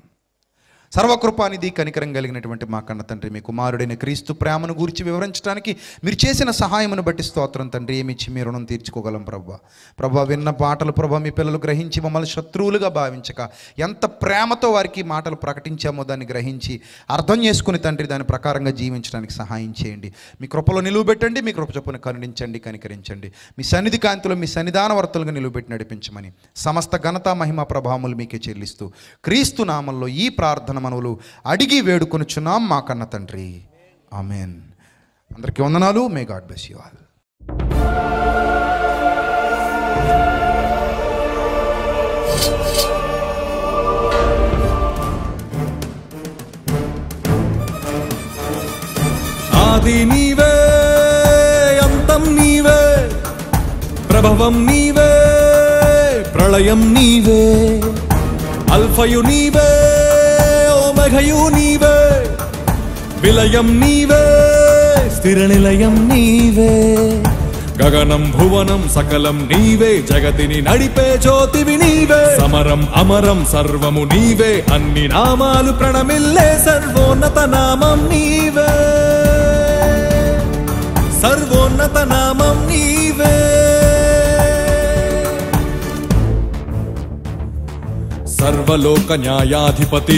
సర్వకృపానిధి కనికరం కలిగినటువంటి మా కన్న తండ్రి మీ కుమారుడైన క్రీస్తు ప్రేమను గురించి వివరించడానికి మీరు చేసిన సహాయమును బట్టి స్తోత్రం తండ్రి ఏమిచ్చి మీ రుణం తీర్చుకోగలం ప్రభా ప్రభ విన్న పాటలు ప్రభా మీ పిల్లలు గ్రహించి మమ్మల్ని శత్రువులుగా భావించక ఎంత ప్రేమతో వారికి మాటలు ప్రకటించామో దాన్ని గ్రహించి అర్థం చేసుకుని తండ్రి దాని ప్రకారంగా జీవించడానికి సహాయం చేయండి మీ కృపలో నిలువబెట్టండి మీ కృప చొప్పున కరుణించండి కనికరించండి మీ సన్నిధి కాంతిలో మీ సన్నిధాన వర్తలుగా నిలువబెట్టి నడిపించమని సమస్త ఘనత మహిమ ప్రభావములు మీకే చెల్లిస్తూ క్రీస్తు నామంలో ఈ ప్రార్థన మనవులు అడిగి వేడుకొనుచున్నాం మా కన్న తండ్రి ఆమెన్ అందరికీ వందనాలు may God bless you all ఆది నీవే అంతం నీవే ప్రభవం నీవే ప్రళయం నీవే అల్ఫయు నీవే மகையு நீவே விலயம் நீவே ஸ்திர நீவே గగనం భువనం సకలం నీవే జగతిని నడిపే జ్యోతివి నీవే సమరం అమరం సర్వము నీవే అన్ని నామాలు ప్రణమిల్లే సర్వోన్నత నామం నీవే సర్వోన్నత నామం నీవే సర్వలోక న్యాయాధిపతి